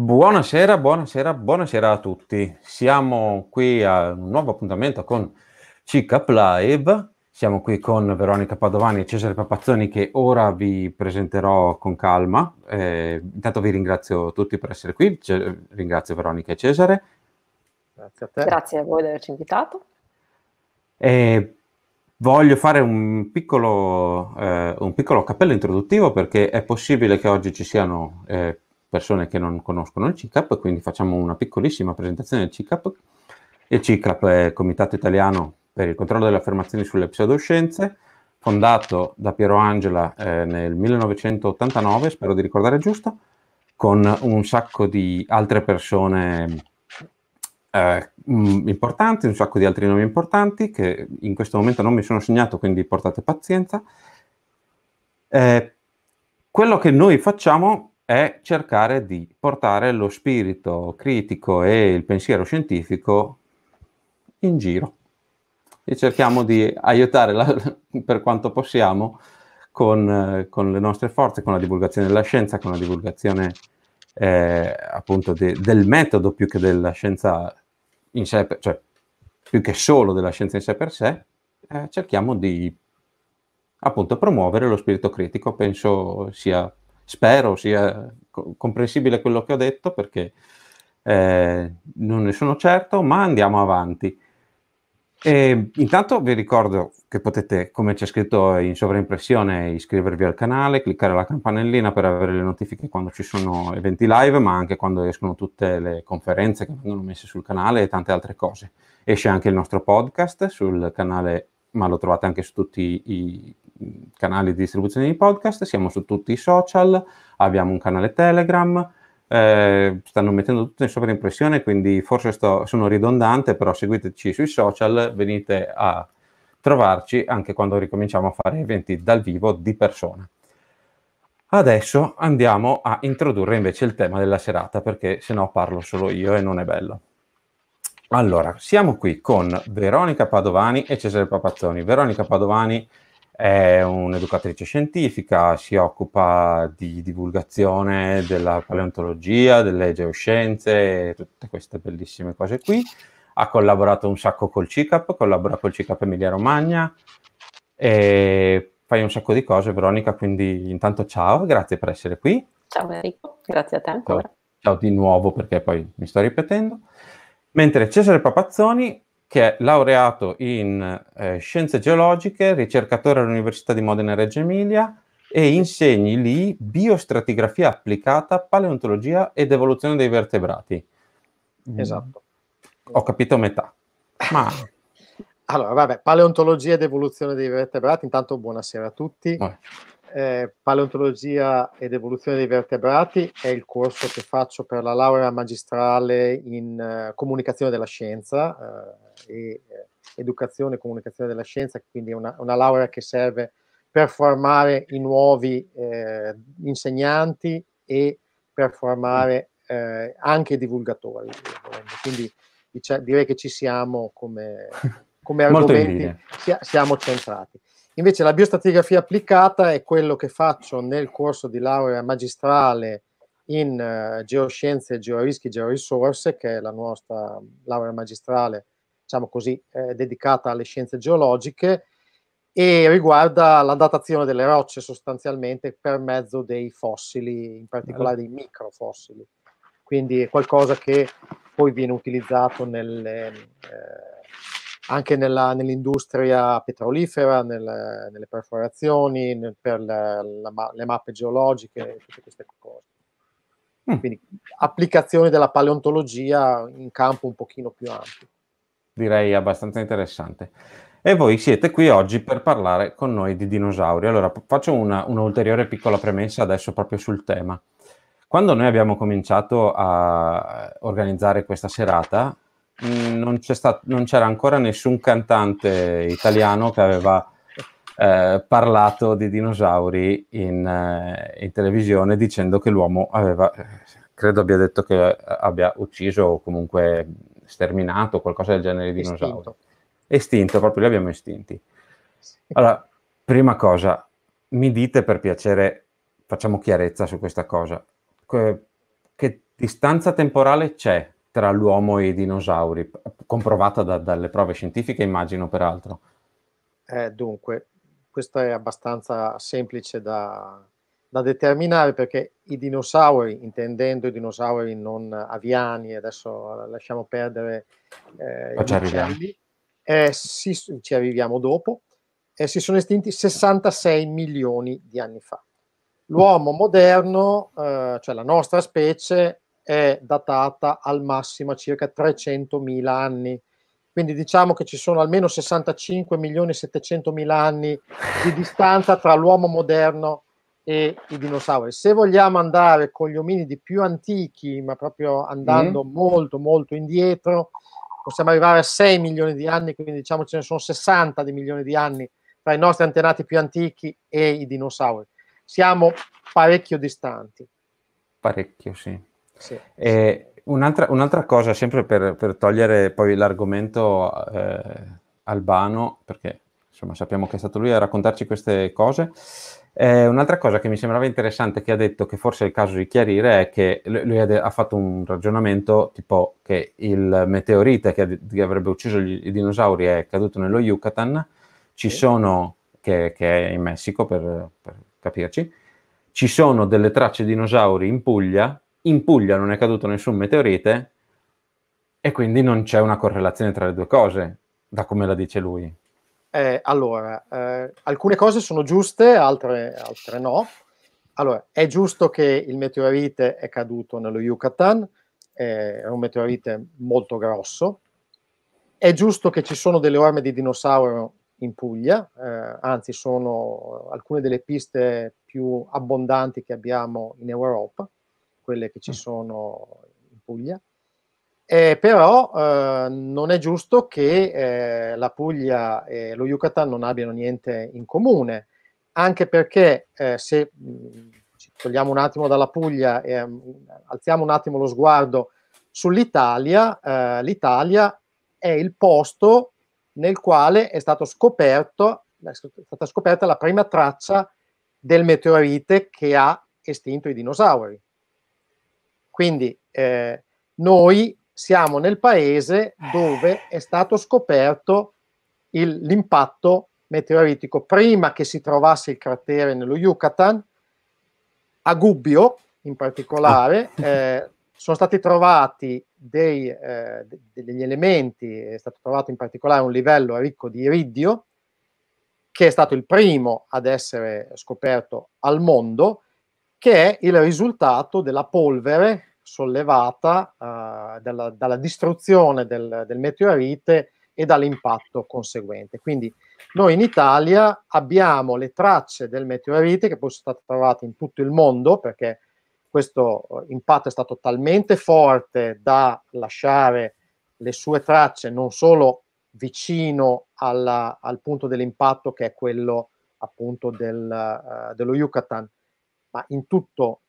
Buonasera, buonasera, buonasera a tutti. Siamo qui a un nuovo appuntamento con CICAP Live. Siamo qui con Veronica Padovani e Cesare Papazzoni che ora vi presenterò con calma. Eh, intanto vi ringrazio tutti per essere qui, Ce- ringrazio Veronica e Cesare. Grazie a te. Grazie a voi di averci invitato. Eh, Voglio fare un piccolo, eh, un piccolo, cappello introduttivo perché è possibile che oggi ci siano eh, persone che non conoscono il CICAP, quindi facciamo una piccolissima presentazione del CICAP. Il CICAP è il Comitato Italiano per il controllo delle affermazioni sulle pseudoscienze, fondato da Piero Angela eh, nel 1989, spero di ricordare giusto, con un sacco di altre persone eh, mm, importanti, un sacco di altri nomi importanti che in questo momento non mi sono segnato, quindi portate pazienza. Eh, quello che noi facciamo è cercare di portare lo spirito critico e il pensiero scientifico in giro e cerchiamo di aiutare la, per quanto possiamo con, con, le nostre forze, con la divulgazione della scienza, con la divulgazione eh, appunto de, del metodo più che della scienza in sé, per, cioè più che solo della scienza in sé per sé, eh, cerchiamo di appunto promuovere lo spirito critico, penso sia spero sia comprensibile quello che ho detto perché eh, non ne sono certo, ma andiamo avanti. E intanto vi ricordo che potete, come c'è scritto in sovraimpressione, iscrivervi al canale, cliccare la campanellina per avere le notifiche quando ci sono eventi live, ma anche quando escono tutte le conferenze che vengono messe sul canale e tante altre cose. Esce anche il nostro podcast sul canale, ma lo trovate anche su tutti i canali di distribuzione di podcast, siamo su tutti i social, abbiamo un canale Telegram, eh, stanno mettendo tutto in sovraimpressione, quindi forse sto, sono ridondante, però seguiteci sui social, venite a trovarci anche quando ricominciamo a fare eventi dal vivo di persona. Adesso andiamo a introdurre invece il tema della serata, perché se no parlo solo io e non è bello. Allora, siamo qui con Veronica Padovani e Cesare Papazzoni. Veronica Padovani è un'educatrice scientifica, si occupa di divulgazione della paleontologia, delle geoscienze, tutte queste bellissime cose qui. Ha collaborato un sacco col CICAP, collabora col CICAP Emilia Romagna e fai un sacco di cose, Veronica. Quindi, intanto, ciao, grazie per essere qui. Ciao, Enrico, grazie a te ancora. Ciao, ciao di nuovo perché poi mi sto ripetendo. Mentre Cesare Papazzoni che è laureato in eh, scienze geologiche, ricercatore all'Università di Modena e Reggio Emilia e insegni lì biostratigrafia applicata, paleontologia ed evoluzione dei vertebrati. Mm. Esatto. Ho capito metà. Ma... Allora, vabbè, paleontologia ed evoluzione dei vertebrati, intanto buonasera a tutti. Eh, paleontologia ed evoluzione dei vertebrati è il corso che faccio per la laurea magistrale in eh, comunicazione della scienza eh, e eh, educazione e comunicazione della scienza, quindi è una, una, laurea che serve per formare i nuovi eh, insegnanti e per formare eh, anche i divulgatori. Quindi dic- direi che ci siamo come, come argomenti, sia, siamo centrati. Invece la biostratigrafia applicata è quello che faccio nel corso di laurea magistrale in uh, geoscienze, georischi, georisorse, che è la nostra laurea magistrale diciamo così, eh, dedicata alle scienze geologiche e riguarda la datazione delle rocce sostanzialmente per mezzo dei fossili, in particolare dei microfossili. Quindi è qualcosa che poi viene utilizzato nelle, eh, anche nella, nell'industria petrolifera, nel, nelle perforazioni, nel, per la, la, le mappe geologiche, tutte queste cose. Mm. Quindi applicazioni della paleontologia in campo un pochino più ampio direi abbastanza interessante. E voi siete qui oggi per parlare con noi di dinosauri. Allora, faccio un'ulteriore piccola premessa adesso proprio sul tema. Quando noi abbiamo cominciato a organizzare questa serata, mm, non, stat- non c'era ancora nessun cantante italiano che aveva eh, parlato di dinosauri in, eh, in televisione dicendo che l'uomo aveva, eh, credo abbia detto che abbia ucciso o comunque sterminato, qualcosa del genere di dinosauro. Estinto, proprio li abbiamo estinti. Allora, prima cosa, mi dite per piacere, facciamo chiarezza su questa cosa. Che, che distanza temporale c'è tra l'uomo e i dinosauri, comprovata da, dalle prove scientifiche, immagino peraltro? Eh, dunque, questo è abbastanza semplice da, da determinare perché i dinosauri, intendendo i dinosauri non aviani, adesso lasciamo perdere eh, ci uccelli, eh, si, ci arriviamo dopo, eh, si sono estinti 66 milioni di anni fa. L'uomo moderno, eh, cioè la nostra specie, è datata al massimo a circa 300.000 anni. Quindi diciamo che ci sono almeno 65 milioni e 700 mila anni di distanza tra l'uomo moderno e i dinosauri. Se vogliamo andare con gli ominidi più antichi, ma proprio andando mm. molto molto indietro, possiamo arrivare a 6 milioni di anni, quindi diciamo ce ne sono 60 di milioni di anni tra i nostri antenati più antichi e i dinosauri. Siamo parecchio distanti. Parecchio, sì. sì, sì. Un'altra, un'altra, cosa, sempre per, per togliere poi l'argomento eh, albano, perché insomma sappiamo che è stato lui a raccontarci queste cose, eh, un'altra cosa che mi sembrava interessante che ha detto che forse è il caso di chiarire è che lui ha, de- ha fatto un ragionamento tipo che il meteorite che, ad- che avrebbe ucciso gli- i dinosauri è caduto nello Yucatan, ci sono, che, che è in Messico per, per capirci, ci sono delle tracce di dinosauri in Puglia, in Puglia non è caduto nessun meteorite e quindi non c'è una correlazione tra le due cose, da come la dice lui. Eh, allora, eh, alcune cose sono giuste, altre, altre, no. Allora, è giusto che il meteorite è caduto nello Yucatan, eh, è un meteorite molto grosso. È giusto che ci sono delle orme di dinosauro in Puglia, eh, anzi sono alcune delle piste più abbondanti che abbiamo in Europa, quelle che ci mm. sono in Puglia. Eh, però eh, non è giusto che eh, la Puglia e lo Yucatan non abbiano niente in comune, anche perché eh, se mh, mm, ci togliamo un attimo dalla Puglia e mm, alziamo un attimo lo sguardo sull'Italia, eh, l'Italia è il posto nel quale è, scoperto, è stata scoperta la prima traccia del meteorite che ha estinto i dinosauri. Quindi eh, noi siamo nel paese eh. dove è stato scoperto il, l'impatto meteoritico prima che si trovasse il cratere nello Yucatan, a Gubbio in particolare, ah. eh, sono stati trovati dei, eh, degli elementi, è stato trovato in particolare un livello ricco di iridio, che è stato il primo ad essere scoperto al mondo, che è il risultato della polvere sollevata uh, dalla, dalla, distruzione del, del, meteorite e dall'impatto conseguente. Quindi noi in Italia abbiamo le tracce del meteorite che poi sono state trovate in tutto il mondo perché questo eh, impatto è stato talmente forte da lasciare le sue tracce non solo vicino alla, al punto dell'impatto che è quello appunto del, uh, dello Yucatan, ma in tutto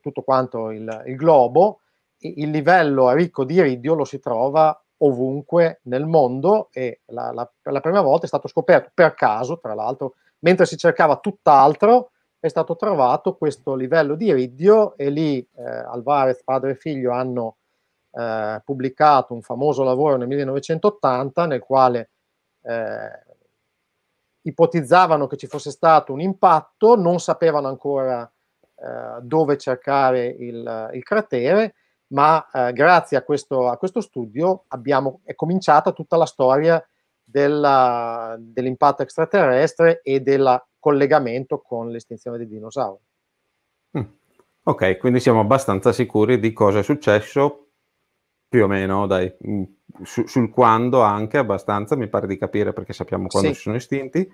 tutto quanto il, il globo, il livello ricco di iridio lo si trova ovunque nel mondo e la, la, per la prima volta è stato scoperto per caso, tra l'altro, mentre si cercava tutt'altro, è stato trovato questo livello di iridio e lì eh, Alvarez, padre e figlio, hanno eh, pubblicato un famoso lavoro nel 1980 nel quale eh, ipotizzavano che ci fosse stato un impatto, non sapevano ancora eh, dove cercare il, il cratere, ma eh, grazie a questo, a questo studio abbiamo, è cominciata tutta la storia della, dell'impatto extraterrestre e del collegamento con l'estinzione dei dinosauri. Mm. Ok, quindi siamo abbastanza sicuri di cosa è successo, più o meno, dai, mm, su, sul quando anche abbastanza, mi pare di capire perché sappiamo quando sì. si sono estinti.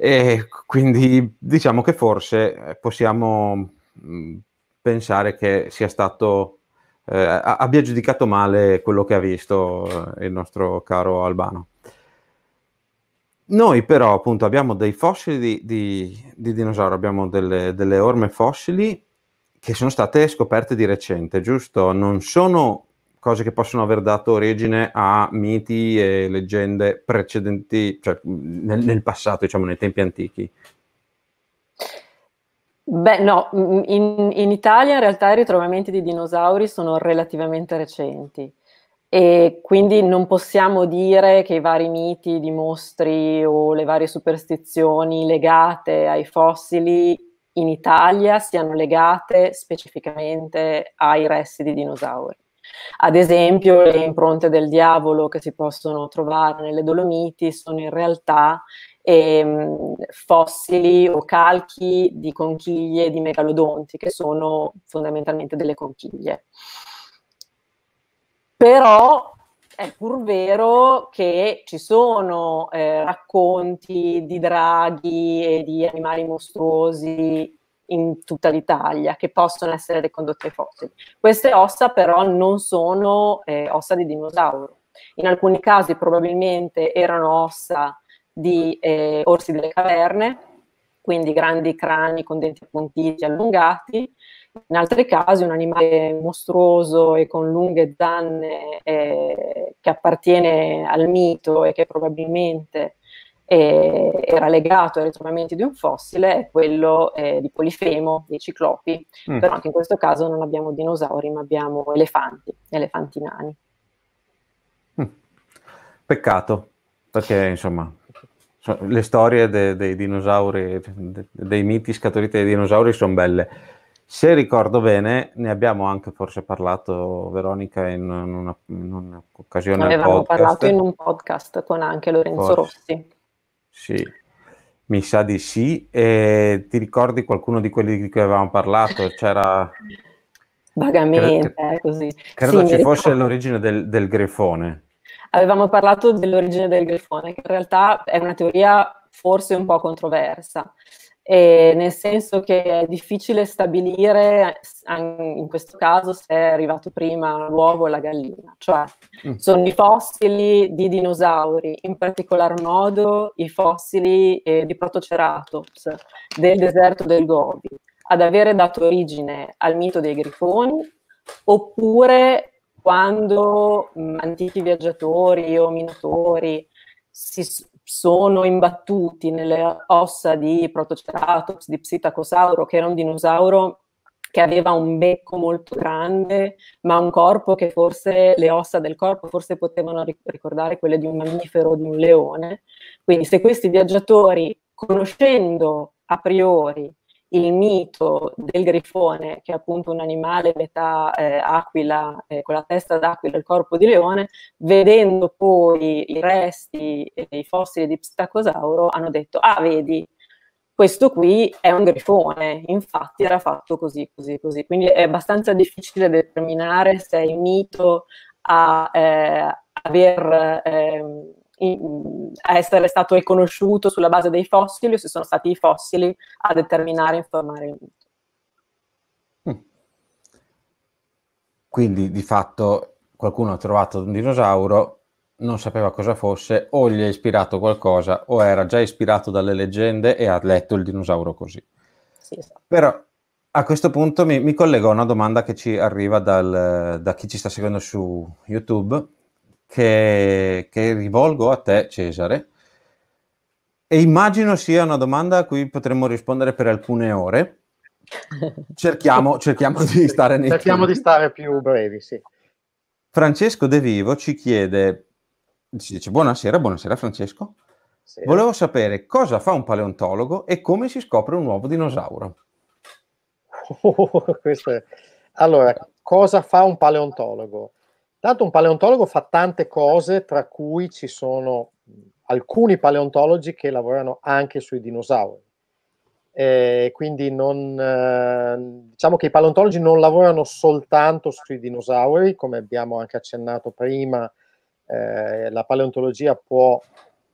E quindi diciamo che forse eh, possiamo mm, pensare che sia stato, eh, abbia giudicato male quello che ha visto eh, il nostro caro Albano. Noi però appunto abbiamo dei fossili di, di, di dinosauro, abbiamo delle, delle orme fossili che sono state scoperte di recente, giusto? Non sono cose che possono aver dato origine a miti e leggende precedenti, cioè nel, nel passato, diciamo, nei tempi antichi. Beh, no, in, in, Italia in realtà i ritrovamenti di dinosauri sono relativamente recenti e quindi non possiamo dire che i vari miti di mostri o le varie superstizioni legate ai fossili in Italia siano legate specificamente ai resti di dinosauri. Ad esempio, le impronte del diavolo che si possono trovare nelle Dolomiti sono in realtà ehm, fossili o calchi di conchiglie di megalodonti, che sono fondamentalmente delle conchiglie. Però è pur vero che ci sono eh, racconti di draghi e di animali mostruosi in tutta l'Italia che possono essere ricondotte ai fossili. Queste ossa però non sono eh, ossa di dinosauro. In alcuni casi probabilmente erano ossa di eh, orsi delle caverne, quindi grandi crani con denti appuntiti allungati, in altri casi un animale mostruoso e con lunghe zanne eh, che appartiene al mito e che probabilmente eh, era legato ai ritrovamenti di un fossile è quello eh, di Polifemo, dei ciclopi, mm. però anche in questo caso non abbiamo dinosauri ma abbiamo elefanti, elefanti nani. Mm. Peccato, perché insomma le storie dei, dei dinosauri, dei miti scaturiti dai dinosauri sono belle. Se ricordo bene, ne abbiamo anche forse parlato, Veronica, in, una, in un'occasione. Ne avevamo podcast. parlato in un podcast con anche Lorenzo forse. Rossi. Sì, mi sa di sì. E ti ricordi qualcuno di quelli di cui avevamo parlato? C'era... Vagamente, credo, così. Credo sì, ci fosse l'origine del, del grifone. Avevamo parlato dell'origine del grifone, che in realtà è una teoria forse un po' controversa eh, nel senso che è difficile stabilire in questo caso se è arrivato prima l'uovo o la gallina, cioè mm. sono i fossili di dinosauri, in particolar modo i fossili eh, di Protoceratops del deserto del Gobi, ad avere dato origine al mito dei grifoni, oppure quando mh, antichi viaggiatori o minatori si, sono imbattuti nelle ossa di Protoceratops, di Psittacosauro, che era un dinosauro che aveva un becco molto grande, ma un corpo che forse le ossa del corpo forse potevano ricordare quelle di un mammifero o di un leone. Quindi se questi viaggiatori, conoscendo a priori il mito del grifone, che è appunto un animale metà eh, aquila, eh, con la testa d'aquila e il corpo di leone, vedendo poi i resti i fossili di Psittacosauro, hanno detto, ah vedi, questo qui è un grifone, infatti era fatto così, così, così. Quindi è abbastanza difficile determinare se il mito a eh, aver ehm, essere stato riconosciuto sulla base dei fossili o se sono stati i fossili a determinare e informare il mito. Mm. Quindi di fatto qualcuno ha trovato un dinosauro, non sapeva cosa fosse, o gli è ispirato qualcosa, o era già ispirato dalle leggende e ha letto il dinosauro così. Sì, esatto. Però a questo punto mi, mi, collego a una domanda che ci arriva dal, da chi ci sta seguendo su YouTube che, che rivolgo a te, Cesare, e immagino sia una domanda a cui potremmo rispondere per alcune ore. Cerchiamo, cerchiamo di stare nei Cerchiamo tempi. di stare più brevi, sì. Francesco De Vivo ci chiede, ci dice buonasera, buonasera Francesco. Sì. Volevo sapere cosa fa un paleontologo e come si scopre un nuovo dinosauro. Oh, è... Allora, cosa fa un paleontologo? Tanto un paleontologo fa tante cose, tra cui ci sono alcuni paleontologi che lavorano anche sui dinosauri. Eh, quindi non, ehm, diciamo che i paleontologi non lavorano soltanto sui dinosauri, come abbiamo anche accennato prima, eh, la paleontologia può,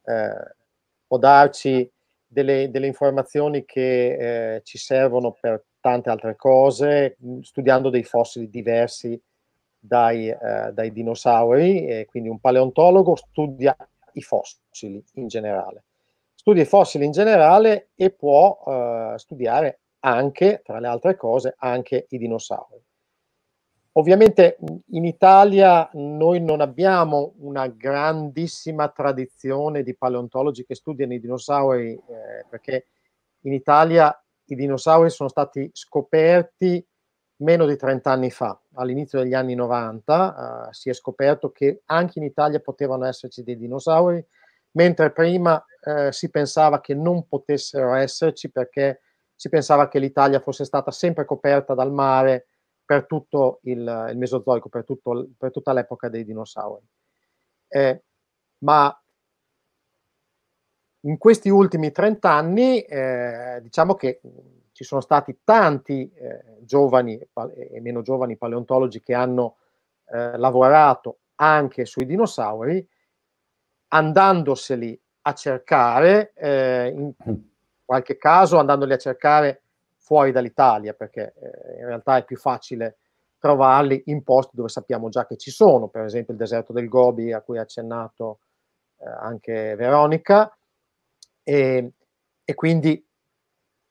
eh, può darci delle, delle, informazioni che eh, ci servono per tante altre cose, studiando dei fossili diversi dai, eh, dai dinosauri, e eh, quindi un paleontologo studia i fossili in generale. Studia i fossili in generale e può eh, studiare anche, tra le altre cose, anche i dinosauri. Ovviamente in Italia noi non abbiamo una grandissima tradizione di paleontologi che studiano i dinosauri, eh, perché in Italia i dinosauri sono stati scoperti meno di 30 anni fa, all'inizio degli anni 90, eh, si è scoperto che anche in Italia potevano esserci dei dinosauri, mentre prima eh, si pensava che non potessero esserci perché si pensava che l'Italia fosse stata sempre coperta dal mare per tutto il, il Mesozoico, per, tutto, per, tutta l'epoca dei dinosauri. Eh, ma in questi ultimi 30 anni, eh, diciamo che ci sono stati tanti eh, giovani e meno giovani paleontologi che hanno eh, lavorato anche sui dinosauri, andandoseli a cercare, eh, in mm. qualche caso andandoli a cercare fuori dall'Italia, perché eh, in realtà è più facile trovarli in posti dove sappiamo già che ci sono, per esempio il deserto del Gobi a cui ha accennato eh, anche Veronica, e, e quindi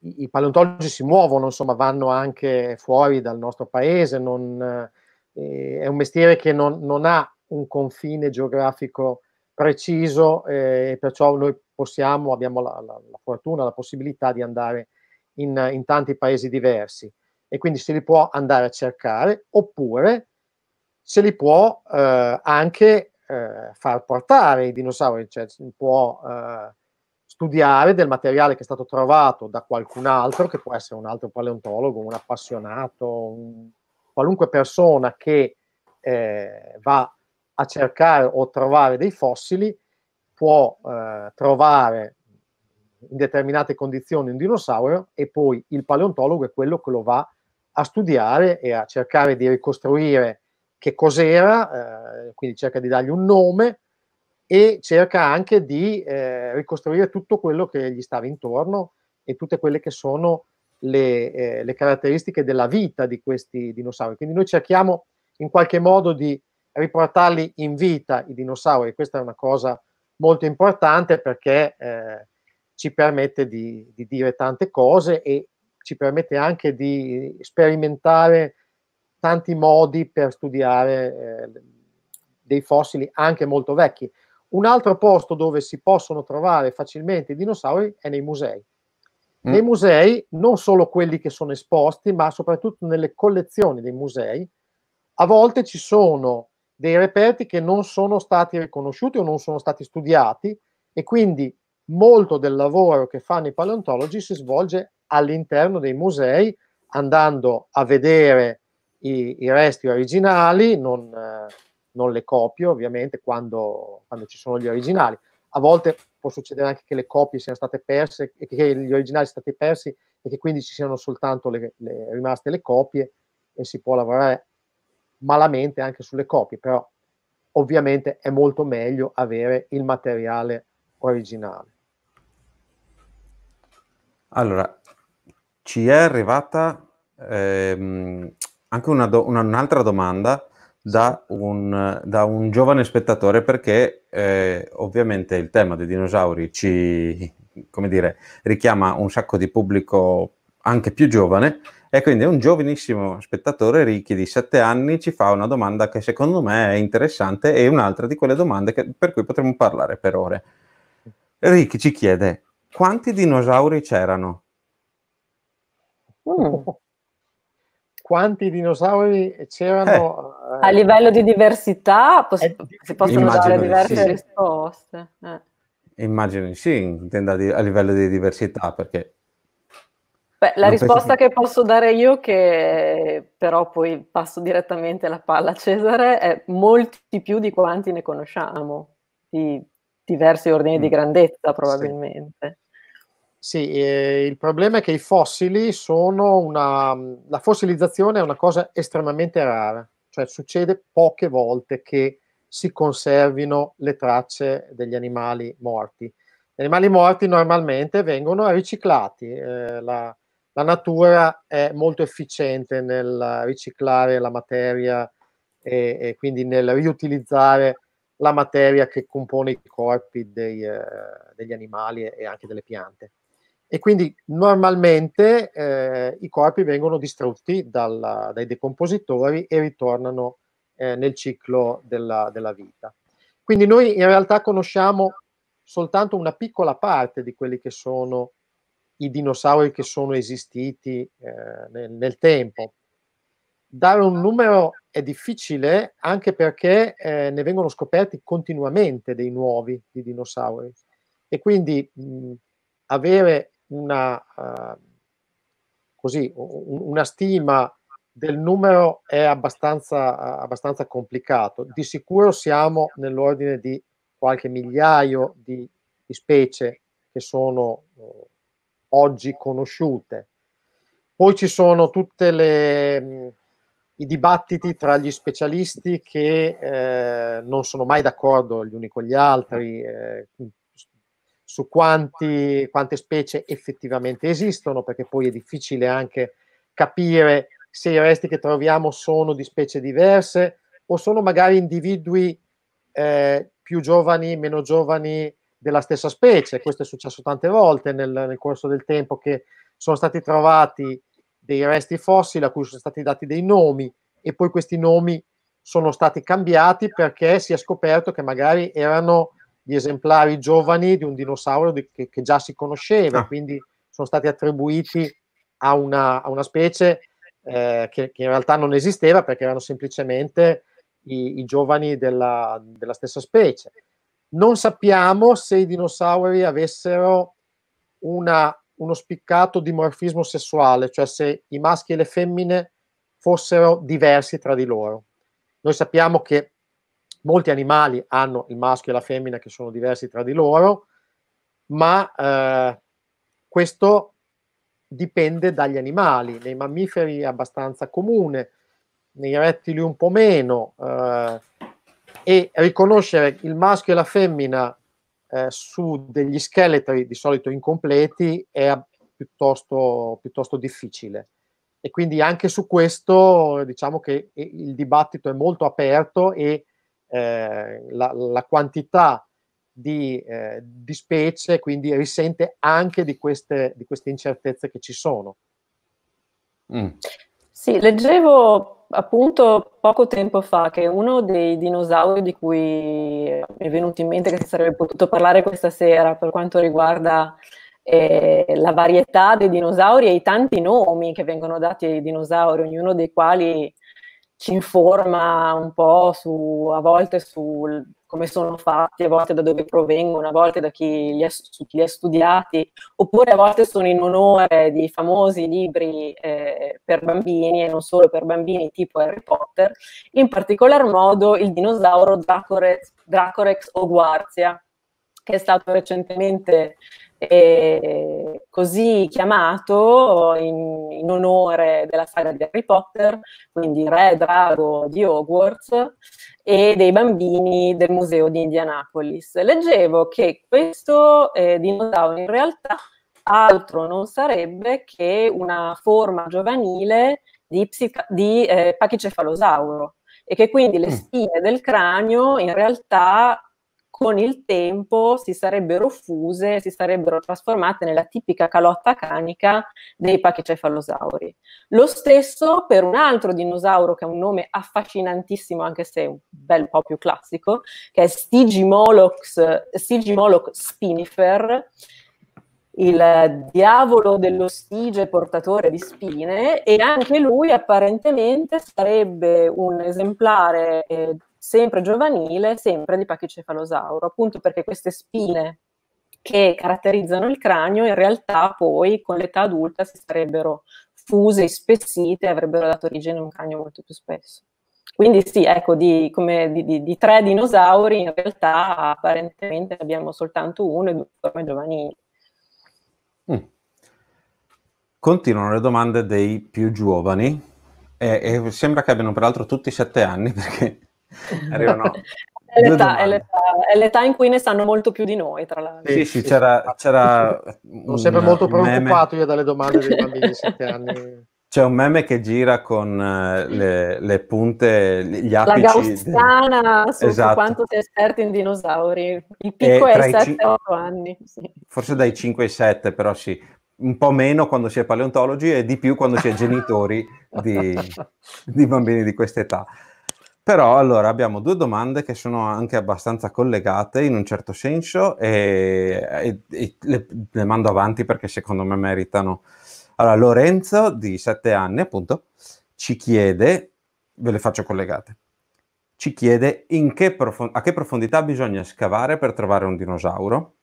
i, paleontologi si muovono, insomma, vanno anche fuori dal nostro paese, non, eh, è un mestiere che non, non, ha un confine geografico preciso eh, e perciò noi possiamo, abbiamo la, la, la, fortuna, la possibilità di andare in, in tanti paesi diversi e quindi se li può andare a cercare oppure se li può eh, anche eh, far portare i dinosauri, cioè può eh, studiare del materiale che è stato trovato da qualcun altro, che può essere un altro paleontologo, un appassionato, un, qualunque persona che eh, va a cercare o trovare dei fossili, può eh, trovare in determinate condizioni un dinosaurio e poi il paleontologo è quello che lo va a studiare e a cercare di ricostruire che cos'era, eh, quindi cerca di dargli un nome, e cerca anche di eh, ricostruire tutto quello che gli stava intorno e tutte quelle che sono le, eh, le, caratteristiche della vita di questi dinosauri. Quindi noi cerchiamo in qualche modo di riportarli in vita i dinosauri, questa è una cosa molto importante perché eh, ci permette di, di, dire tante cose e ci permette anche di sperimentare tanti modi per studiare eh, dei fossili anche molto vecchi. Un altro posto dove si possono trovare facilmente i dinosauri è nei musei. Mm. Nei musei, non solo quelli che sono esposti, ma soprattutto nelle collezioni dei musei, a volte ci sono dei reperti che non sono stati riconosciuti o non sono stati studiati e quindi molto del lavoro che fanno i paleontologi si svolge all'interno dei musei andando a vedere i, i resti originali, non, eh, non le copio ovviamente quando, quando ci sono gli originali. A volte può succedere anche che le copie siano state perse e che gli originali siano stati persi e che quindi ci siano soltanto le, le, rimaste le copie e si può lavorare malamente anche sulle copie, però ovviamente è molto meglio avere il materiale originale. Allora, ci è arrivata ehm, anche una do- una, un'altra domanda da un, da un giovane spettatore perché eh, ovviamente il tema dei dinosauri ci come dire, richiama un sacco di pubblico anche più giovane e quindi un giovanissimo spettatore ricchi di 7 anni ci fa una domanda che secondo me è interessante e un'altra di quelle domande che, per cui potremmo parlare per ore. Ricky ci chiede quanti dinosauri c'erano? Mm. Quanti dinosauri c'erano? Eh a livello di diversità poss- eh, si possono dare diverse sì. risposte. Eh. Immagino sì, intendo a livello di diversità perché... Beh, la risposta che... che posso dare io, che però poi passo direttamente la palla a Cesare, è molti più di quanti ne conosciamo, di diversi ordini mm. di grandezza probabilmente. Sì. Sì, eh, il problema è che i fossili sono una... la fossilizzazione è una cosa estremamente rara. Cioè succede poche volte che si conservino le tracce degli animali morti. Gli animali morti normalmente vengono riciclati, eh, la, la, natura è molto efficiente nel riciclare la materia e, e quindi nel riutilizzare la materia che compone i corpi dei, eh, degli animali e anche delle piante e quindi normalmente eh, i corpi vengono distrutti dalla, dai decompositori e ritornano eh, nel ciclo della, della, vita. Quindi noi in realtà conosciamo soltanto una piccola parte di quelli che sono i dinosauri che sono esistiti eh, nel, nel, tempo. Dare un numero è difficile anche perché eh, ne vengono scoperti continuamente dei nuovi di dinosauri e quindi mh, avere una, uh, così, una stima del numero è abbastanza, uh, abbastanza complicato. Di sicuro siamo nell'ordine di qualche migliaio di, di specie che sono uh, oggi conosciute. Poi ci sono tutti mm, i dibattiti tra gli specialisti che eh, non sono mai d'accordo gli uni con gli altri, eh, su quanti, quante specie effettivamente esistono, perché poi è difficile anche capire se i resti che troviamo sono di specie diverse o sono magari individui eh, più giovani, meno giovani della stessa specie. Questo è successo tante volte nel, nel corso del tempo che sono stati trovati dei resti fossili a cui sono stati dati dei nomi e poi questi nomi sono stati cambiati perché si è scoperto che magari erano di esemplari giovani di un dinosauro di, che, che, già si conosceva, ah. quindi sono stati attribuiti a una, a una specie eh, che, che, in realtà non esisteva perché erano semplicemente i, i giovani della, della, stessa specie. Non sappiamo se i dinosauri avessero una, uno spiccato dimorfismo sessuale, cioè se i maschi e le femmine fossero diversi tra di loro. Noi sappiamo che molti animali hanno il maschio e la femmina che sono diversi tra di loro, ma eh, questo dipende dagli animali, nei mammiferi è abbastanza comune, nei rettili un po' meno, eh, e riconoscere il maschio e la femmina eh, su degli scheletri di solito incompleti è piuttosto, piuttosto difficile e quindi anche su questo diciamo che il dibattito è molto aperto e eh, la, la, quantità di, eh, di, specie, quindi risente anche di queste, di queste incertezze che ci sono. Mm. Sì, leggevo appunto poco tempo fa che uno dei dinosauri di cui mi è venuto in mente che si sarebbe potuto parlare questa sera per quanto riguarda eh, la varietà dei dinosauri e i tanti nomi che vengono dati ai dinosauri, ognuno dei quali ci informa un po' su, a volte su come sono fatti, a volte da dove provengono, a volte da chi li ha, chi li ha studiati, oppure a volte sono in onore di famosi libri eh, per bambini e non solo per bambini tipo Harry Potter, in particolar modo il dinosauro Dracorex, Dracorex o Guarzia, che è stato recentemente eh, così chiamato in, in, onore della saga di Harry Potter, quindi re drago di Hogwarts e dei bambini del museo di Indianapolis. Leggevo che questo eh, dinosauro in realtà altro non sarebbe che una forma giovanile di, psica- di eh, pachicefalosauro e che quindi le mm. spine del cranio in realtà con il tempo si sarebbero fuse, si sarebbero trasformate nella tipica calotta canica dei pachicefalosauri. Lo stesso per un altro dinosauro che ha un nome affascinantissimo, anche se un bel po' più classico, che è Stigimoloch, Stigimoloch spinifer, il diavolo dello stige portatore di spine e anche lui apparentemente sarebbe un esemplare eh, sempre giovanile, sempre di pachicefalosauro, appunto perché queste spine che caratterizzano il cranio in realtà poi con l'età adulta si sarebbero fuse, spessite e avrebbero dato origine a un cranio molto più spesso. Quindi sì, ecco, di, come, di, di, di tre dinosauri in realtà apparentemente abbiamo soltanto uno e due forme giovanili. Mm. Continuano le domande dei più giovani e, e, sembra che abbiano peraltro tutti sette anni perché Arrivano È l'età, è, l'età, è l'età, in cui ne sanno molto più di noi, tra l'altro. Sì, sì, sì c'era... c'era Sono sempre molto preoccupato meme. io dalle domande dei bambini di 7 anni. C'è un meme che gira con eh, le, le punte, gli apici. La gaussiana del... su esatto. quanto sei esperto in dinosauri. Il picco e è 7-8 cin... anni. Sì. Forse dai 5 ai 7, però sì. Un po' meno quando si è paleontologi e di più quando si è genitori di, di bambini di questa età. Però allora abbiamo due domande che sono anche abbastanza collegate in un certo senso e, e, e le, le, mando avanti perché secondo me meritano. Allora Lorenzo di 7 anni appunto ci chiede, ve le faccio collegate, ci chiede che profond- a che profondità bisogna scavare per trovare un dinosauro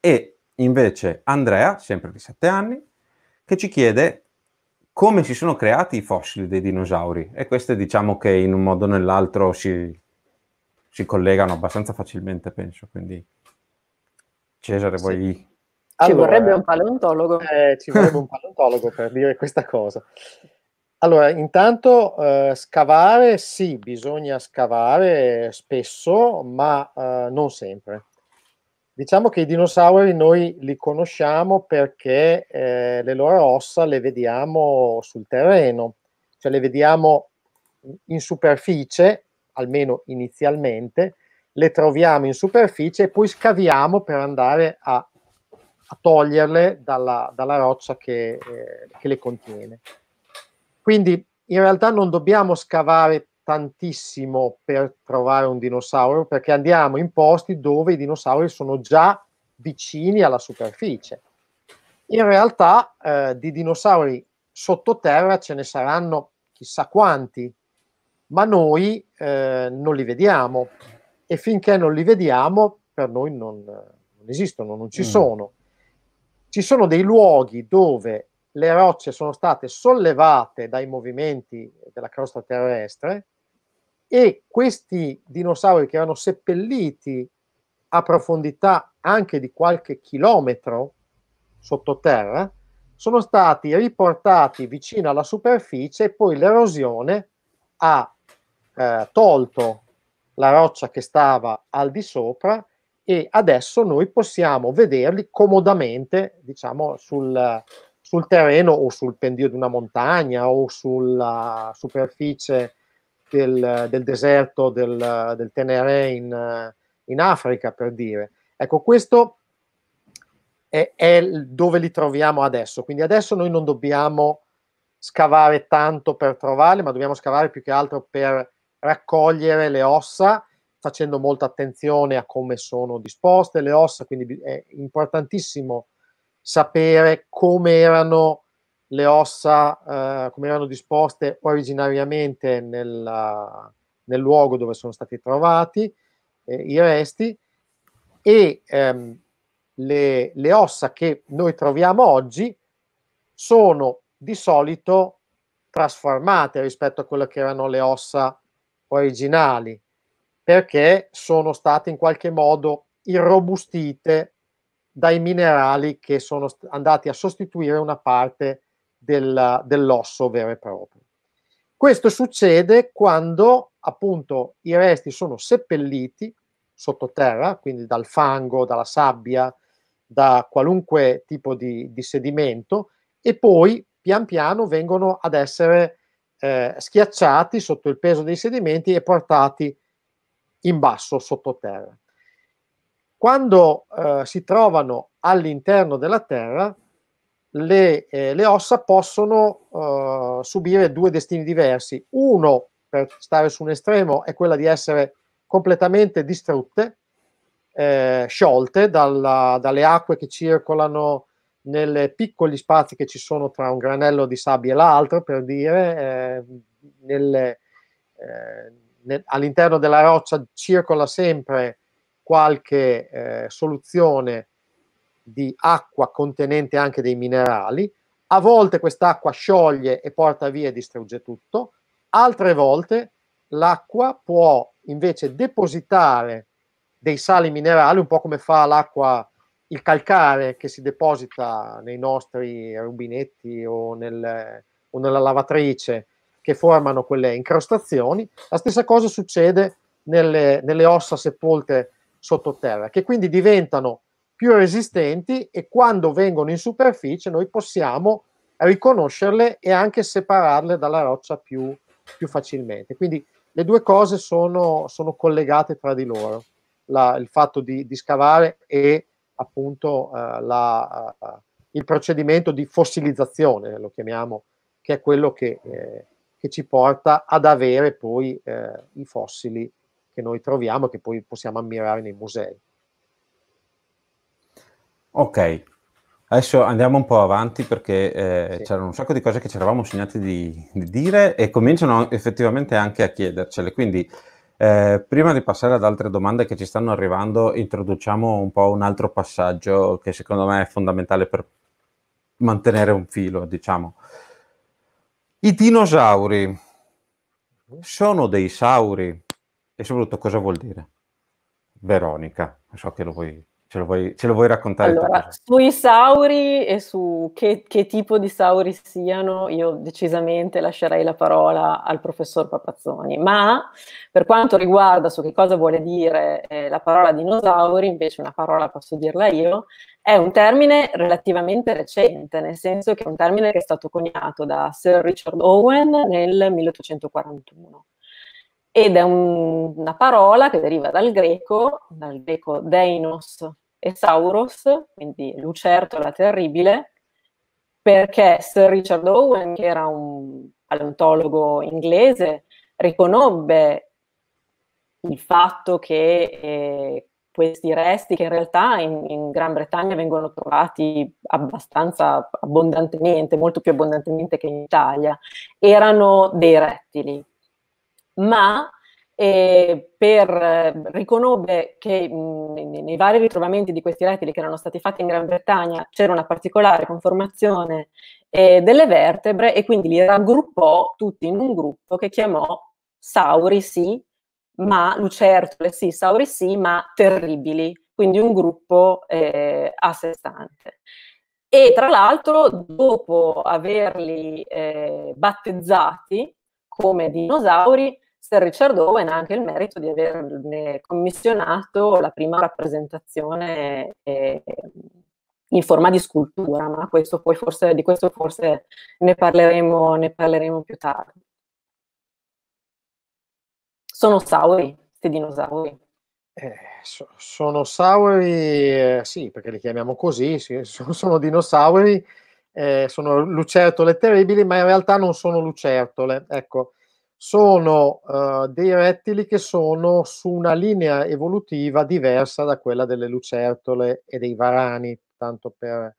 e invece Andrea, sempre di 7 anni, che ci chiede come si sono creati i fossili dei dinosauri e queste diciamo che in un modo o nell'altro si, si collegano abbastanza facilmente, penso. Quindi Cesare, sì. vuoi... Allora, ci vorrebbe un paleontologo. Eh, ci vorrebbe un paleontologo per dire questa cosa. Allora, intanto eh, scavare, sì, bisogna scavare spesso, ma eh, non sempre. Diciamo che i dinosauri noi li conosciamo perché eh, le loro ossa le vediamo sul terreno, cioè le vediamo in superficie, almeno inizialmente, le troviamo in superficie e poi scaviamo per andare a, a toglierle dalla, dalla roccia che, eh, che le contiene. Quindi in realtà non dobbiamo scavare tantissimo per trovare un dinosauro perché andiamo in posti dove i dinosauri sono già vicini alla superficie. In realtà eh, di dinosauri sottoterra ce ne saranno chissà quanti, ma noi eh, non li vediamo e finché non li vediamo per noi non, non esistono, non ci mm. sono. Ci sono dei luoghi dove le rocce sono state sollevate dai movimenti della crosta terrestre e questi dinosauri che erano seppelliti a profondità anche di qualche chilometro sottoterra sono stati riportati vicino alla superficie e poi l'erosione ha eh, tolto la roccia che stava al di sopra e adesso noi possiamo vederli comodamente, diciamo, sul, sul terreno o sul pendio di una montagna o sulla superficie del, del deserto del, del Tenere in, in, Africa, per dire. Ecco, questo è, è dove li troviamo adesso. Quindi adesso noi non dobbiamo scavare tanto per trovarli, ma dobbiamo scavare più che altro per raccogliere le ossa, facendo molta attenzione a come sono disposte le ossa, quindi è importantissimo sapere come erano le ossa eh, come erano disposte originariamente nel, nel, luogo dove sono stati trovati eh, i resti e ehm, le, le, ossa che noi troviamo oggi sono di solito trasformate rispetto a quelle che erano le ossa originali perché sono state in qualche modo irrobustite dai minerali che sono andati a sostituire una parte della, dell'osso vero e proprio. Questo succede quando appunto i resti sono seppelliti sottoterra, quindi dal fango, dalla sabbia, da qualunque tipo di, di sedimento e poi pian piano vengono ad essere eh, schiacciati sotto il peso dei sedimenti e portati in basso sottoterra. Quando eh, si trovano all'interno della terra, le, eh, le ossa possono eh, subire due destini diversi. Uno, per stare su un estremo, è quella di essere completamente distrutte, eh, sciolte dalla, dalle acque che circolano nei piccoli spazi che ci sono tra un granello di sabbia e l'altro, per dire, eh, nelle, eh, nel, all'interno della roccia circola sempre qualche eh, soluzione di acqua contenente anche dei minerali, a volte quest'acqua scioglie e porta via e distrugge tutto, altre volte l'acqua può invece depositare dei sali minerali, un po' come fa l'acqua, il calcare che si deposita nei nostri rubinetti o, nel, o nella lavatrice, che formano quelle incrostazioni. La stessa cosa succede nelle, nelle ossa sepolte sottoterra, che quindi diventano più resistenti e quando vengono in superficie noi possiamo riconoscerle e anche separarle dalla roccia più, più facilmente. Quindi le due cose sono, sono collegate tra di loro, la, il fatto di, di, scavare e appunto eh, la, eh, il procedimento di fossilizzazione, lo chiamiamo, che è quello che, eh, che ci porta ad avere poi eh, i fossili che noi troviamo e che poi possiamo ammirare nei musei. Ok, adesso andiamo un po' avanti perché eh, sì. c'erano un sacco di cose che ci eravamo segnati di, di, dire e cominciano effettivamente anche a chiedercele. Quindi, eh, prima di passare ad altre domande che ci stanno arrivando, introduciamo un po' un altro passaggio che secondo me è fondamentale per mantenere un filo, diciamo. I dinosauri sono dei sauri e soprattutto cosa vuol dire? Veronica, so che lo vuoi Ce lo vuoi, ce lo vuoi raccontare? Allora, sui sauri e su che, che, tipo di sauri siano, io decisamente lascerei la parola al professor Papazzoni. Ma per quanto riguarda su che cosa vuole dire eh, la parola dinosauri, invece una parola posso dirla io, è un termine relativamente recente, nel senso che è un termine che è stato coniato da Sir Richard Owen nel 1841 ed è un, una parola che deriva dal greco, dal greco deinos e sauros, quindi lucertola terribile, perché Sir Richard Owen, che era un paleontologo inglese, riconobbe il fatto che eh, questi resti, che in realtà in, in, Gran Bretagna vengono trovati abbastanza abbondantemente, molto più abbondantemente che in Italia, erano dei rettili, ma eh, per, eh, riconobbe che mh, nei, vari ritrovamenti di questi rettili che erano stati fatti in Gran Bretagna c'era una particolare conformazione eh, delle vertebre e quindi li raggruppò tutti in un gruppo che chiamò Sauri sì, ma lucertole sì, Sauri sì, ma terribili, quindi un gruppo eh, a sé stante. E tra l'altro, dopo averli eh, battezzati come dinosauri, Sir Richard Owen ha anche il merito di averne eh, commissionato la prima rappresentazione eh, in forma di scultura, ma questo forse, di questo forse ne parleremo, ne parleremo più tardi. Sono sauri, questi dinosauri. Eh, so, sono sauri, eh, sì, perché li chiamiamo così, sì, sono, sono, dinosauri, eh, sono lucertole terribili, ma in realtà non sono lucertole. Ecco, sono uh, dei rettili che sono su una linea evolutiva diversa da quella delle lucertole e dei varani. Tanto per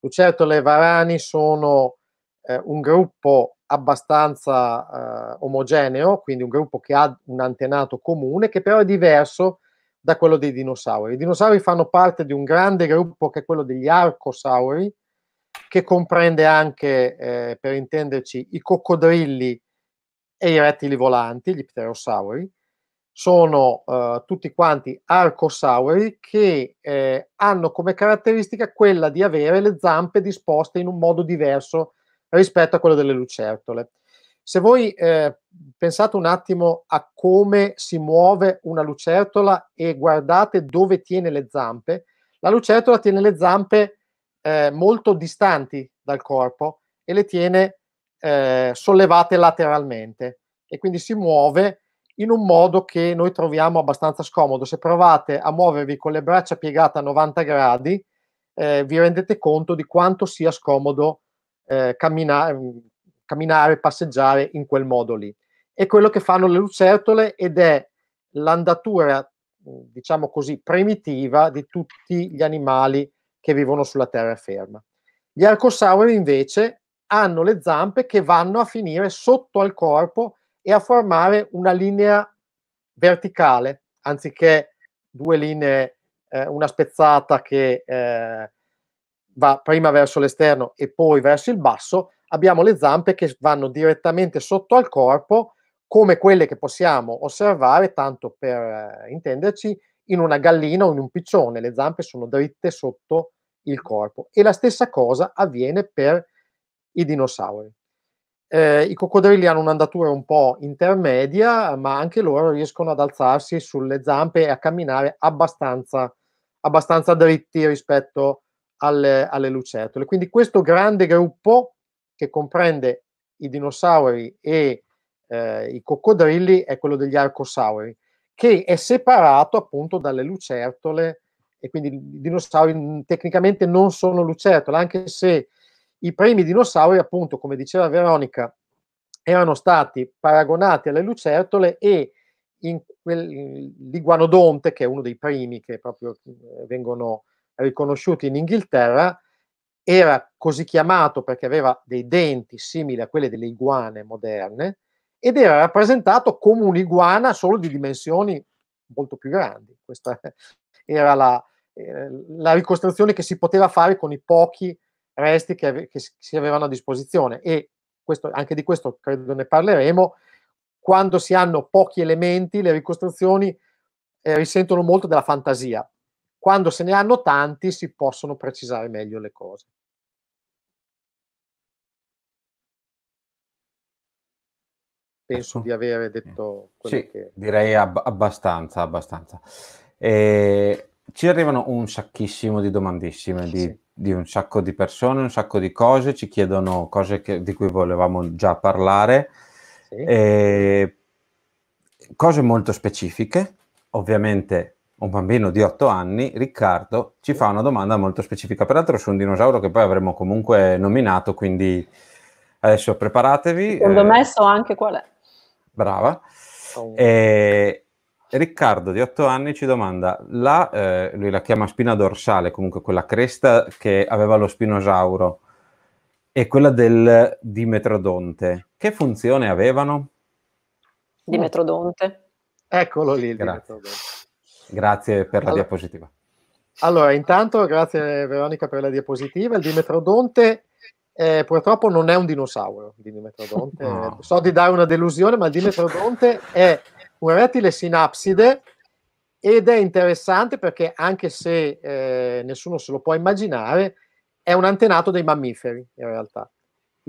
lucertole e varani sono eh, un gruppo abbastanza eh, omogeneo, quindi un gruppo che ha un antenato comune, che però è diverso da quello dei dinosauri. I dinosauri fanno parte di un grande gruppo che è quello degli arcosauri, che comprende anche, eh, per intenderci, i coccodrilli e i rettili volanti, gli pterosauri, sono eh, tutti quanti arcosauri che eh, hanno come caratteristica quella di avere le zampe disposte in un modo diverso rispetto a quello delle lucertole. Se voi eh, pensate un attimo a come si muove una lucertola e guardate dove tiene le zampe, la lucertola tiene le zampe eh, molto distanti dal corpo e le tiene eh, sollevate lateralmente e quindi si muove in un modo che noi troviamo abbastanza scomodo. Se provate a muovervi con le braccia piegate a 90 gradi, eh, vi rendete conto di quanto sia scomodo eh, camminare, camminare, passeggiare in quel modo lì. È quello che fanno le lucertole ed è l'andatura, diciamo così, primitiva di tutti gli animali che vivono sulla terraferma. Gli arcosauri invece hanno le zampe che vanno a finire sotto al corpo e a formare una linea verticale, anziché due linee, eh, una spezzata che eh, va prima verso l'esterno e poi verso il basso, abbiamo le zampe che vanno direttamente sotto al corpo, come quelle che possiamo osservare, tanto per eh, intenderci, in una gallina o in un piccione, le zampe sono dritte sotto il corpo. E la stessa cosa avviene per i dinosauri. Eh, I coccodrilli hanno un'andatura un po' intermedia, ma anche loro riescono ad alzarsi sulle zampe e a camminare abbastanza, abbastanza dritti rispetto alle, alle lucertole. Quindi questo grande gruppo che comprende i dinosauri e eh, i coccodrilli è quello degli arcosauri, che è separato appunto dalle lucertole e quindi i dinosauri tecnicamente non sono lucertole, anche se i primi dinosauri, appunto, come diceva Veronica, erano stati paragonati alle lucertole e quel, l'iguanodonte, che è uno dei primi che proprio eh, vengono riconosciuti in Inghilterra, era così chiamato perché aveva dei denti simili a quelli delle iguane moderne ed era rappresentato come un'iguana solo di dimensioni molto più grandi. Questa era la, eh, la ricostruzione che si poteva fare con i pochi resti che, che si avevano a disposizione e questo, anche di questo credo ne parleremo, quando si hanno pochi elementi le ricostruzioni eh, risentono molto della fantasia, quando se ne hanno tanti si possono precisare meglio le cose. Penso di avere detto quello sì, che... Direi ab- abbastanza, abbastanza. Eh, ci arrivano un sacchissimo di domandissime sì. di, di, un sacco di persone, un sacco di cose, ci chiedono cose che, di cui volevamo già parlare, sì. e, cose molto specifiche, ovviamente un bambino di 8 anni, Riccardo, ci fa una domanda molto specifica, peraltro su un dinosauro che poi avremo comunque nominato, quindi adesso preparatevi. Secondo eh, me so anche qual è. Brava. Oh. E, eh, Riccardo di 8 anni ci domanda, la, eh, lui la chiama spina dorsale, comunque quella cresta che aveva lo spinosauro e quella del dimetrodonte, che funzione avevano? Dimetrodonte. Eccolo lì Grazie. Grazie per la allora, diapositiva. Allora, intanto grazie Veronica per la diapositiva. Il dimetrodonte eh, purtroppo non è un dinosauro, di no. So di dare una delusione, ma il dimetrodonte è un rettile sinapside ed è interessante perché anche se eh, nessuno se lo può immaginare, è un antenato dei mammiferi in realtà.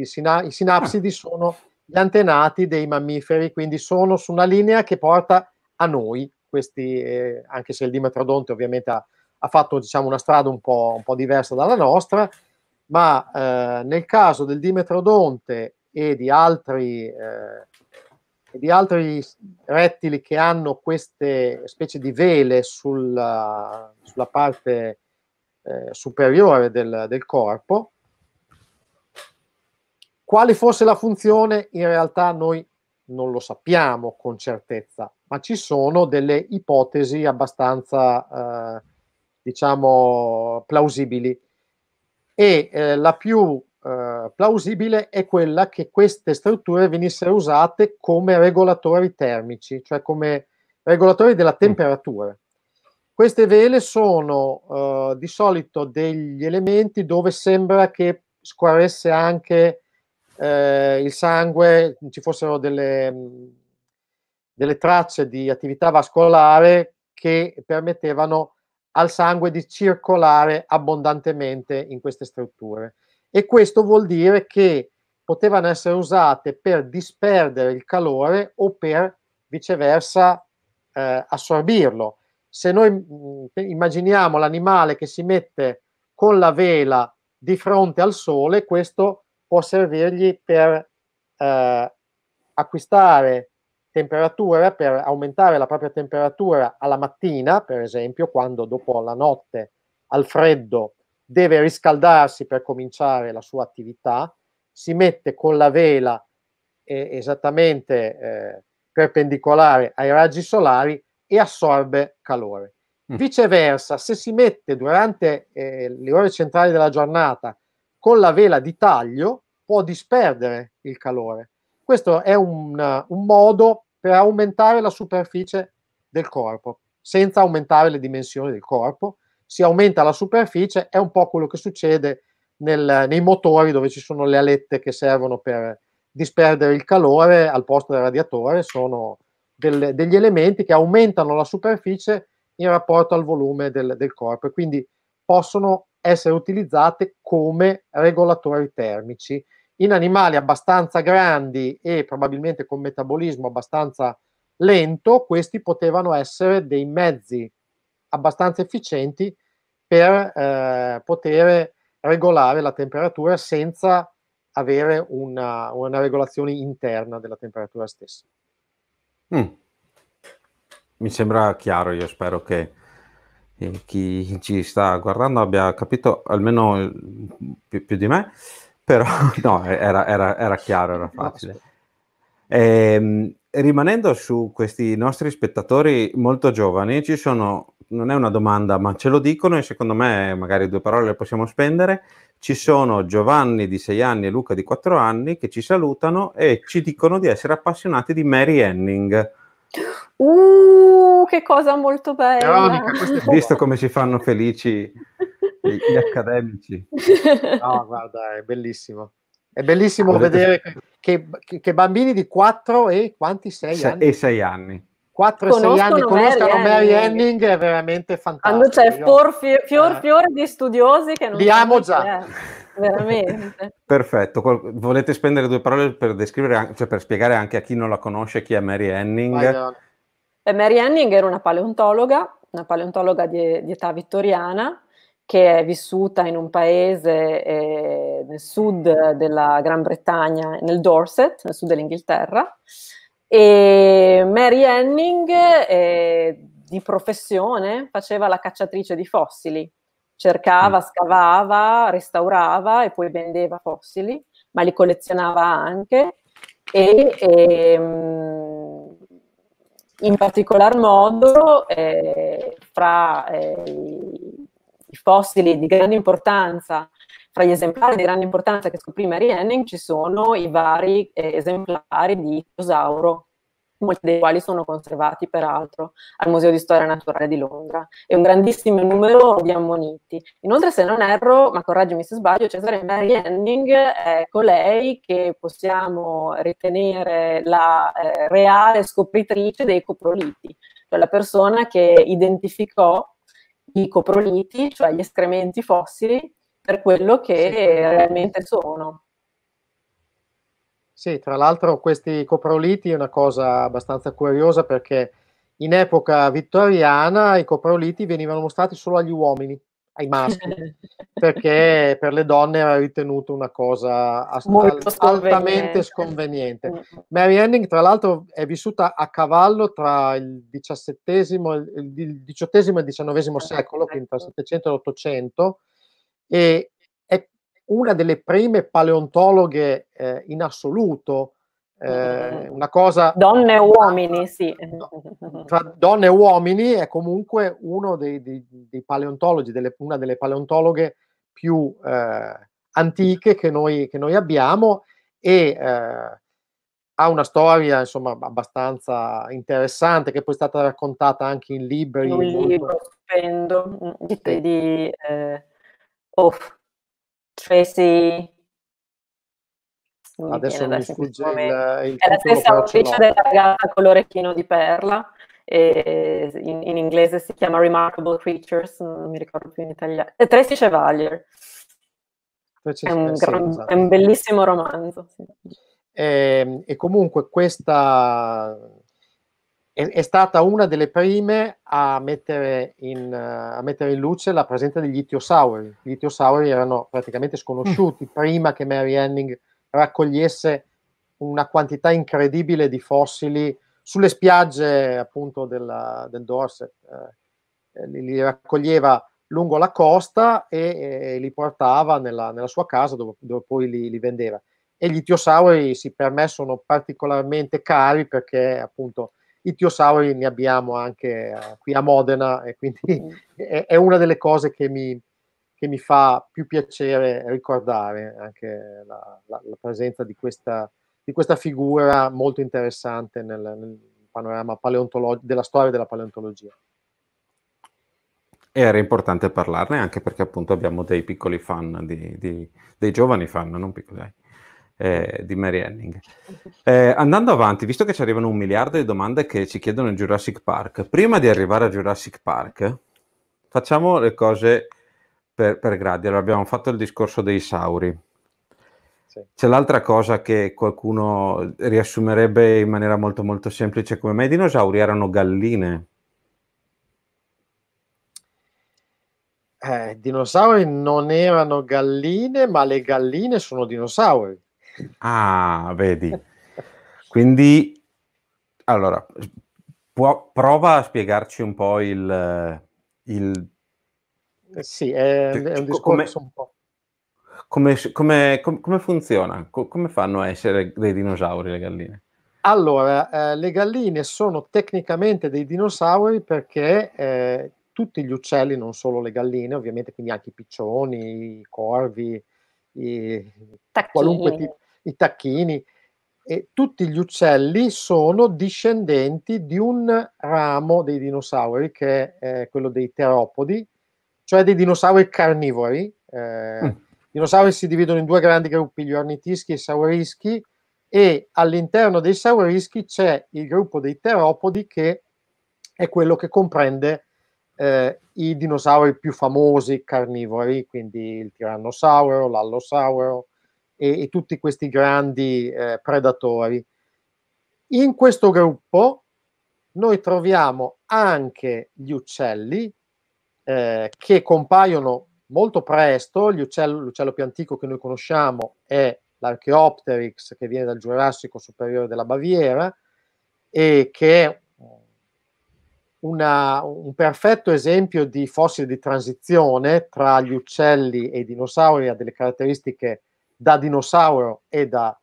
Sina- I sinapsidi ah. sono gli antenati dei mammiferi, quindi sono su una linea che porta a noi, questi, eh, anche se il dimetrodonte ovviamente ha, ha fatto diciamo, una strada un po', un po', diversa dalla nostra, ma eh, nel caso del dimetrodonte e di altri eh, e di altri rettili che hanno queste specie di vele sulla, sulla parte eh, superiore del, del corpo, quale fosse la funzione in realtà noi non lo sappiamo con certezza, ma ci sono delle ipotesi abbastanza, eh, diciamo, plausibili. E eh, la più eh, plausibile è quella che queste strutture venissero usate come regolatori termici, cioè come regolatori della mm. temperatura. Queste vele sono eh, di solito degli elementi dove sembra che squaresse anche eh, il sangue, ci fossero delle, delle, tracce di attività vascolare che permettevano al sangue di circolare abbondantemente in queste strutture e questo vuol dire che potevano essere usate per disperdere il calore o per viceversa eh, assorbirlo. Se noi mm, immaginiamo l'animale che si mette con la vela di fronte al sole, questo può servirgli per eh, acquistare temperatura, per aumentare la propria temperatura alla mattina, per esempio, quando dopo la notte al freddo deve riscaldarsi per cominciare la sua attività, si mette con la vela eh, esattamente eh, perpendicolare ai raggi solari e assorbe calore. Mm. Viceversa, se si mette durante eh, le ore centrali della giornata con la vela di taglio, può disperdere il calore. Questo è un, un modo per aumentare la superficie del corpo, senza aumentare le dimensioni del corpo, si aumenta la superficie, è un po' quello che succede nel, nei motori dove ci sono le alette che servono per disperdere il calore al posto del radiatore, sono del, degli elementi che aumentano la superficie in rapporto al volume del, del corpo e quindi possono essere utilizzate come regolatori termici. In animali abbastanza grandi e probabilmente con metabolismo abbastanza lento, questi potevano essere dei mezzi abbastanza efficienti per eh, poter regolare la temperatura senza avere una, una regolazione interna della temperatura stessa. Mm. Mi sembra chiaro, io spero che eh, chi ci sta guardando abbia capito almeno eh, più, più di me, però no, eh, era, era, era chiaro, era facile. Eh, rimanendo su questi nostri spettatori molto giovani, ci sono non è una domanda, ma ce lo dicono e secondo me magari due parole le possiamo spendere. Ci sono Giovanni di 6 anni e Luca di 4 anni che ci salutano e ci dicono di essere appassionati di Mary Henning. Uh, che cosa molto bella! Veronica, Visto come si fanno felici gli accademici. No, guarda, è bellissimo. È bellissimo Volete... vedere che, che, che, bambini di 4 e quanti? 6 anni? E 6 anni 4-6 anni conoscono Mary, Henning è veramente fantastico. Quando c'è fior, fior, eh. fior di studiosi che non li amo già. Veramente. Perfetto, volete spendere due parole per descrivere, cioè per spiegare anche a chi non la conosce chi è Mary Henning? Eh, Mary Henning era una paleontologa, una paleontologa di, di età vittoriana che è vissuta in un paese eh, nel sud della Gran Bretagna, nel Dorset, nel sud dell'Inghilterra, e Mary Henning, eh, di professione, faceva la cacciatrice di fossili, cercava, mm. scavava, restaurava e poi vendeva fossili, ma li collezionava anche e, e ehm, in particolar modo eh, fra eh, i fossili di grande importanza tra gli esemplari di grande importanza che scoprì Mary Henning ci sono i vari eh, esemplari di Ictiosauro, molti dei quali sono conservati peraltro al Museo di Storia Naturale di Londra, e un grandissimo numero di ammoniti. Inoltre, se non erro, ma correggimi se sbaglio, Cesare Mary Henning è colei che possiamo ritenere la eh, reale scopritrice dei coproliti, cioè la persona che identificò i coproliti, cioè gli escrementi fossili, per quello che sì. realmente sono. Sì, tra l'altro questi coproliti è una cosa abbastanza curiosa perché in epoca vittoriana i coproliti venivano mostrati solo agli uomini, ai maschi, perché per le donne era ritenuto una cosa ast- altamente sconveniente. Mm. Mary Henning, tra l'altro, è vissuta a cavallo tra il XVIII e il XIX secolo, quindi tra il Settecento e l'Ottocento, e è una delle prime paleontologhe eh, in assoluto. Eh, una cosa donne e uomini, sì. Tra donne e uomini è comunque uno dei, dei, dei paleontologi, delle, una delle paleontologhe più eh, antiche che noi, che noi, abbiamo e eh, ha una storia insomma abbastanza interessante che poi è stata raccontata anche in libri. In un libro stupendo mm, di, di eh, Off, Tracy... Mi adesso mi sfugge il, il È la stessa autrice della ragazza con l'orecchino di perla, e in, in, inglese si chiama Remarkable Creatures, non mi ricordo più in italiano. E Tracy Chevalier. Tracy è, un gran, esatto. è un, bellissimo romanzo. Sì. E, ehm, e, comunque questa è, è stata una delle prime a mettere, in, a mettere, in, luce la presenza degli ittiosauri. Gli ittiosauri erano praticamente mm. sconosciuti mm. prima che Mary Henning raccogliesse una quantità incredibile di fossili sulle spiagge appunto della, del Dorset. Eh, li, li, raccoglieva lungo la costa e, e li portava nella, nella sua casa dove, dove poi li, li vendeva e gli tiosauri si per me sono particolarmente cari perché appunto i Tiosauri ne abbiamo anche uh, qui a Modena e quindi è, è una delle cose che mi, che mi, fa più piacere ricordare anche la, la, la presenza di questa, di questa, figura molto interessante nel, nel panorama paleontologico della storia della paleontologia. Era importante parlarne anche perché appunto abbiamo dei piccoli fan, di, di, dei giovani fan, non piccoli, dai eh, di Mary Henning. Eh, andando avanti, visto che ci arrivano un miliardo di domande che ci chiedono in Jurassic Park, prima di arrivare a Jurassic Park, facciamo le cose per, per gradi. Allora, abbiamo fatto il discorso dei sauri. C'è l'altra cosa che qualcuno riassumerebbe in maniera molto molto semplice come me, i dinosauri erano galline. Eh, dinosauri non erano galline, ma le galline sono dinosauri. Ah, vedi. Quindi, allora, può, prova a spiegarci un po' il... il... Eh, sì, è, è un discorso come... un po'... Come, come, come, funziona? come fanno a essere dei dinosauri le galline? Allora, eh, le galline sono tecnicamente dei dinosauri perché eh, tutti gli uccelli, non solo le galline, ovviamente, quindi anche i piccioni, i corvi, i... qualunque tipo i tacchini, e tutti gli uccelli sono discendenti di un ramo dei dinosauri che è eh, quello dei teropodi, cioè dei dinosauri carnivori. Eh, mm. I dinosauri si dividono in due grandi gruppi, gli ornitischi e i saurischi, e all'interno dei saurischi c'è il gruppo dei teropodi che è quello che comprende eh, i dinosauri più famosi carnivori, quindi il tirannosauro, l'allosauro, e, e tutti questi grandi eh, predatori. In questo gruppo noi troviamo anche gli uccelli eh, che compaiono molto presto, uccello, l'uccello più antico che noi conosciamo è l'Archeopteryx che viene dal Giurassico superiore della Baviera e che è una, un perfetto esempio di fossile di transizione tra gli uccelli e i dinosauri, ha delle caratteristiche da dinosauro e da,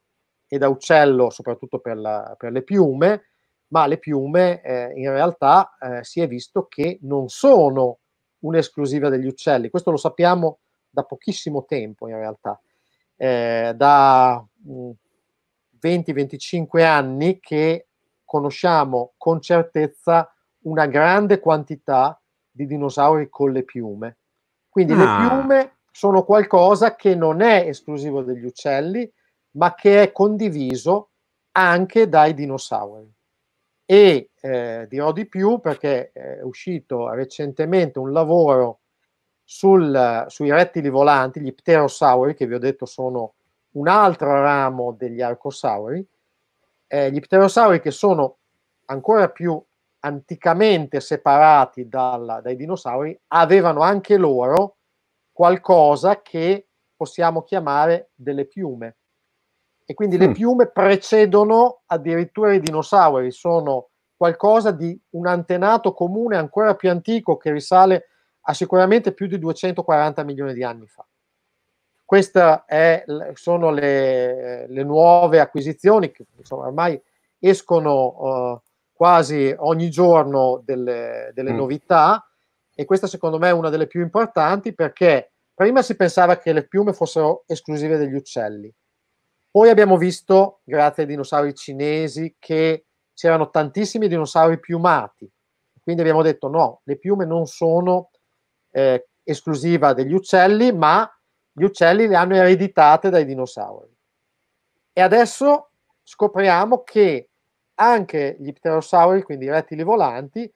e da uccello, soprattutto per, la, per, le piume, ma le piume eh, in realtà eh, si è visto che non sono un'esclusiva degli uccelli, questo lo sappiamo da pochissimo tempo in realtà, eh, da 20-25 mm, anni che conosciamo con certezza una grande quantità di dinosauri con le piume. Quindi ah. le piume sono qualcosa che non è esclusivo degli uccelli, ma che è condiviso anche dai dinosauri. E eh, dirò di più perché eh, è uscito recentemente un lavoro sul, sui rettili volanti, gli pterosauri, che vi ho detto sono un altro ramo degli arcosauri, eh, gli pterosauri che sono ancora più anticamente separati dalla, dai dinosauri, avevano anche loro qualcosa che possiamo chiamare delle piume. E quindi mm. le piume precedono addirittura i dinosauri, sono qualcosa di un antenato comune ancora più antico che risale a sicuramente più di 240 milioni di anni fa. Queste sono le, le, nuove acquisizioni che insomma, ormai escono uh, quasi ogni giorno delle, delle mm. novità e questa secondo me è una delle più importanti perché prima si pensava che le piume fossero esclusive degli uccelli, poi abbiamo visto, grazie ai dinosauri cinesi, che c'erano tantissimi dinosauri piumati, quindi abbiamo detto no, le piume non sono eh, esclusiva degli uccelli, ma gli uccelli le hanno ereditate dai dinosauri. E adesso scopriamo che anche gli pterosauri, quindi i rettili volanti,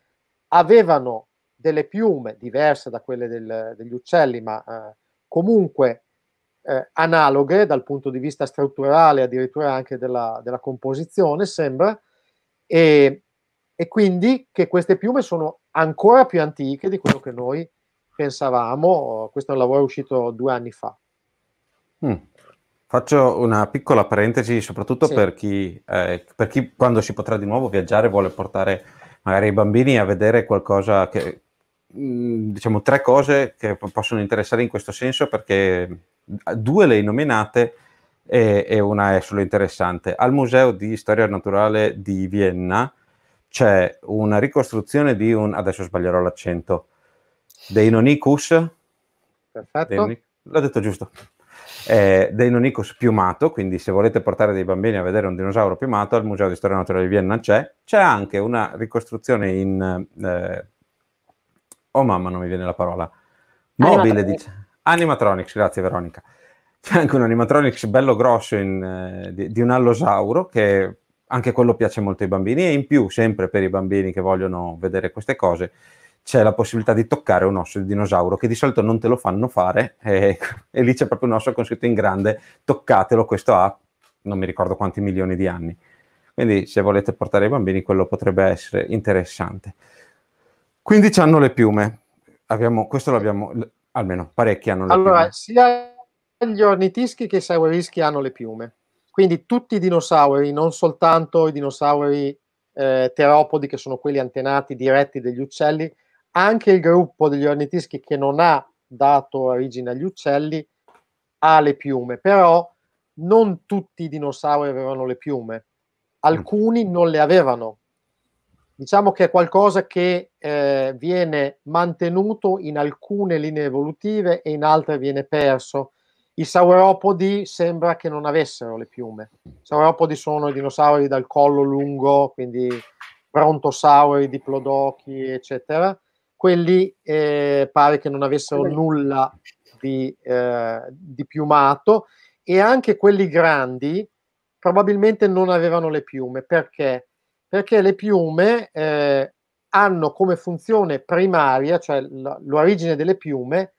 avevano delle piume diverse da quelle del, degli uccelli, ma eh, comunque eh, analoghe dal punto di vista strutturale, addirittura anche della, della composizione, sembra, e, e, quindi che queste piume sono ancora più antiche di quello che noi pensavamo. Questo è un lavoro uscito due anni fa. Mm. Faccio una piccola parentesi, soprattutto sì. per, chi, eh, per chi quando si potrà di nuovo viaggiare vuole portare magari i bambini a vedere qualcosa che, Mm, diciamo tre cose che possono interessare in questo senso perché due le hai nominate e, e una è solo interessante. Al Museo di Storia Naturale di Vienna c'è una ricostruzione di un, adesso sbaglierò l'accento, dei Nonicus. Perfetto. Dei, l'ho detto giusto. Eh, dei piumato, quindi se volete portare dei bambini a vedere un dinosauro piumato al Museo di Storia Naturale di Vienna c'è. C'è anche una ricostruzione in... Eh, oh mamma, non mi viene la parola. Mobile, dice. Animatronics, grazie Veronica. C'è anche un animatronics bello grosso in, eh, di, di, un allosauro che anche quello piace molto ai bambini e in più, sempre per i bambini che vogliono vedere queste cose, c'è la possibilità di toccare un osso di dinosauro che di solito non te lo fanno fare e, e lì c'è proprio un osso con scritto in grande, toccatelo, questo ha non mi ricordo quanti milioni di anni. Quindi se volete portare i bambini quello potrebbe essere interessante. 15 hanno le piume. Abbiamo, questo l'abbiamo, almeno parecchi hanno le allora, piume. Allora, sia gli ornitischi che i saurischi hanno le piume. Quindi tutti i dinosauri, non soltanto i dinosauri eh, teropodi, che sono quelli antenati diretti degli uccelli, anche il gruppo degli ornitischi che non ha dato origine agli uccelli ha le piume, però non tutti i dinosauri avevano le piume, mm. alcuni non le avevano, diciamo che è qualcosa che eh, viene mantenuto in alcune linee evolutive e in altre viene perso. I sauropodi sembra che non avessero le piume. I sauropodi sono i dinosauri dal collo lungo, quindi brontosauri, diplodochi, eccetera. Quelli eh, pare che non avessero nulla di, eh, di piumato e anche quelli grandi probabilmente non avevano le piume perché perché le piume eh, hanno come funzione primaria, cioè l- l'origine delle piume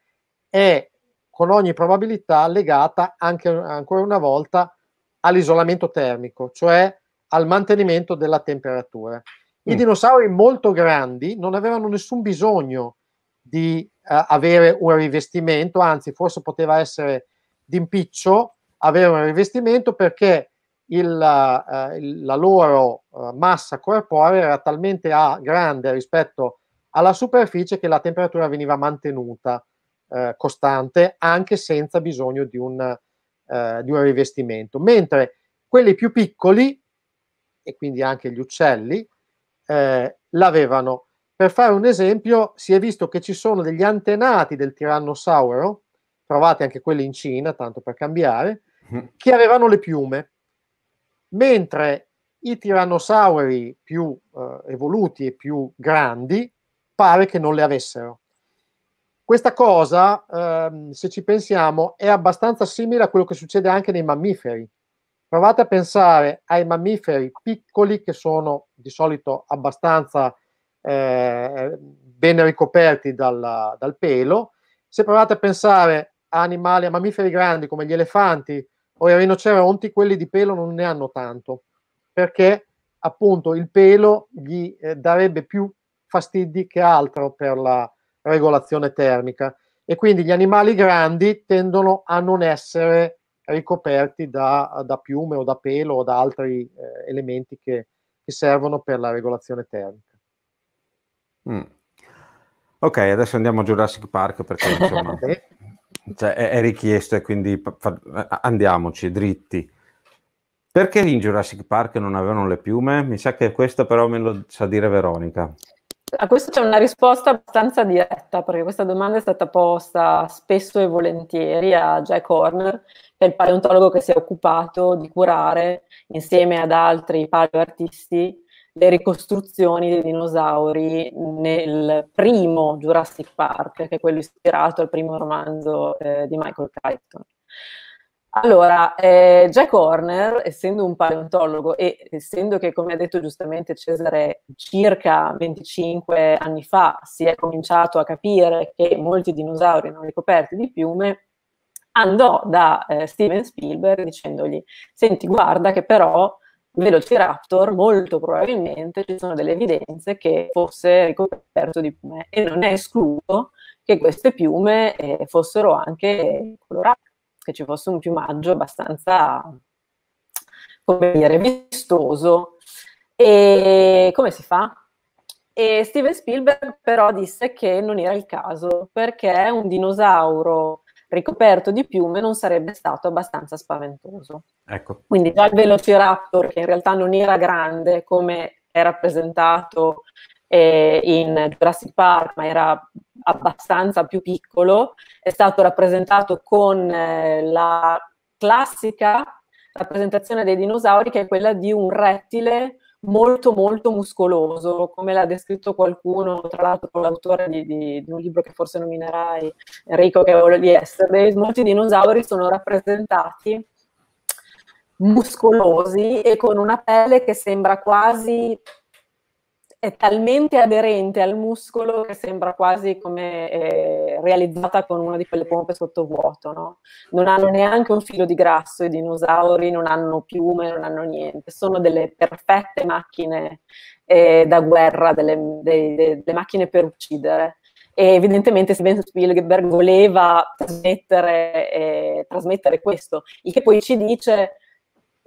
è con ogni probabilità legata anche ancora una volta all'isolamento termico, cioè al mantenimento della temperatura. I mm. dinosauri molto grandi non avevano nessun bisogno di eh, avere un rivestimento, anzi forse poteva essere d'impiccio avere un rivestimento perché eh, il, la loro eh, massa corporea era talmente grande rispetto alla superficie che la temperatura veniva mantenuta eh, costante anche senza bisogno di un, di un rivestimento, mentre quelli più piccoli, e quindi anche gli uccelli, eh, l'avevano. Per fare un esempio, si è visto che ci sono degli antenati del tirannosauro, trovati anche quelli in Cina, tanto per cambiare, mm. che avevano le piume mentre i tirannosauri più eh, evoluti e più grandi pare che non le avessero. Questa cosa, ehm, se ci pensiamo, è abbastanza simile a quello che succede anche nei mammiferi. Provate a pensare ai mammiferi piccoli che sono di solito abbastanza eh, ben ricoperti dal, dal pelo. Se provate a pensare a animali, a mammiferi grandi come gli elefanti o i rinoceronti, quelli di pelo non ne hanno tanto, perché appunto il pelo gli eh, darebbe più fastidi che altro per la regolazione termica e quindi gli animali grandi tendono a non essere ricoperti da, da piume o da pelo o da altri eh, elementi che, che, servono per la regolazione termica. Mm. Ok, adesso andiamo a Jurassic Park perché insomma, cioè, è, è, richiesto e quindi andiamoci dritti. Perché in Jurassic Park non avevano le piume? Mi sa che questo però me lo sa dire Veronica. A questo c'è una risposta abbastanza diretta, perché questa domanda è stata posta spesso e volentieri a Jack Horner, che è il paleontologo che si è occupato di curare, insieme ad altri paleoartisti, le ricostruzioni dei dinosauri nel primo Jurassic Park, che è quello ispirato al primo romanzo eh, di Michael Crichton. Allora, eh, Jack Horner, essendo un paleontologo e essendo che, come ha detto giustamente Cesare, circa 25 anni fa si è cominciato a capire che molti dinosauri erano ricoperti di piume, andò da eh, Steven Spielberg dicendogli, senti guarda che però Velociraptor molto probabilmente ci sono delle evidenze che fosse ricoperto di piume e non è escluso che queste piume eh, fossero anche colorate, che ci fosse un piumaggio abbastanza, come dire, vistoso. E come si fa? E Steven Spielberg però disse che non era il caso perché un dinosauro ricoperto di piume non sarebbe stato abbastanza spaventoso. Ecco. Quindi già il Velociraptor, che in realtà non era grande come è rappresentato eh, in Jurassic Park, ma era abbastanza più piccolo, è stato rappresentato con eh, la classica rappresentazione dei dinosauri, che è quella di un rettile molto molto muscoloso, come l'ha descritto qualcuno, tra l'altro l'autore di, di, di un libro che forse nominerai, Enrico che è di essere, molti dinosauri sono rappresentati muscolosi e con una pelle che sembra quasi è talmente aderente al muscolo che sembra quasi come eh, realizzata con una di quelle pompe sottovuoto. No? Non hanno neanche un filo di grasso i dinosauri, non hanno piume, non hanno niente. Sono delle perfette macchine eh, da guerra, delle, dei, dei, delle, macchine per uccidere. E evidentemente Steven Spielberg voleva trasmettere, eh, trasmettere questo, il che poi ci dice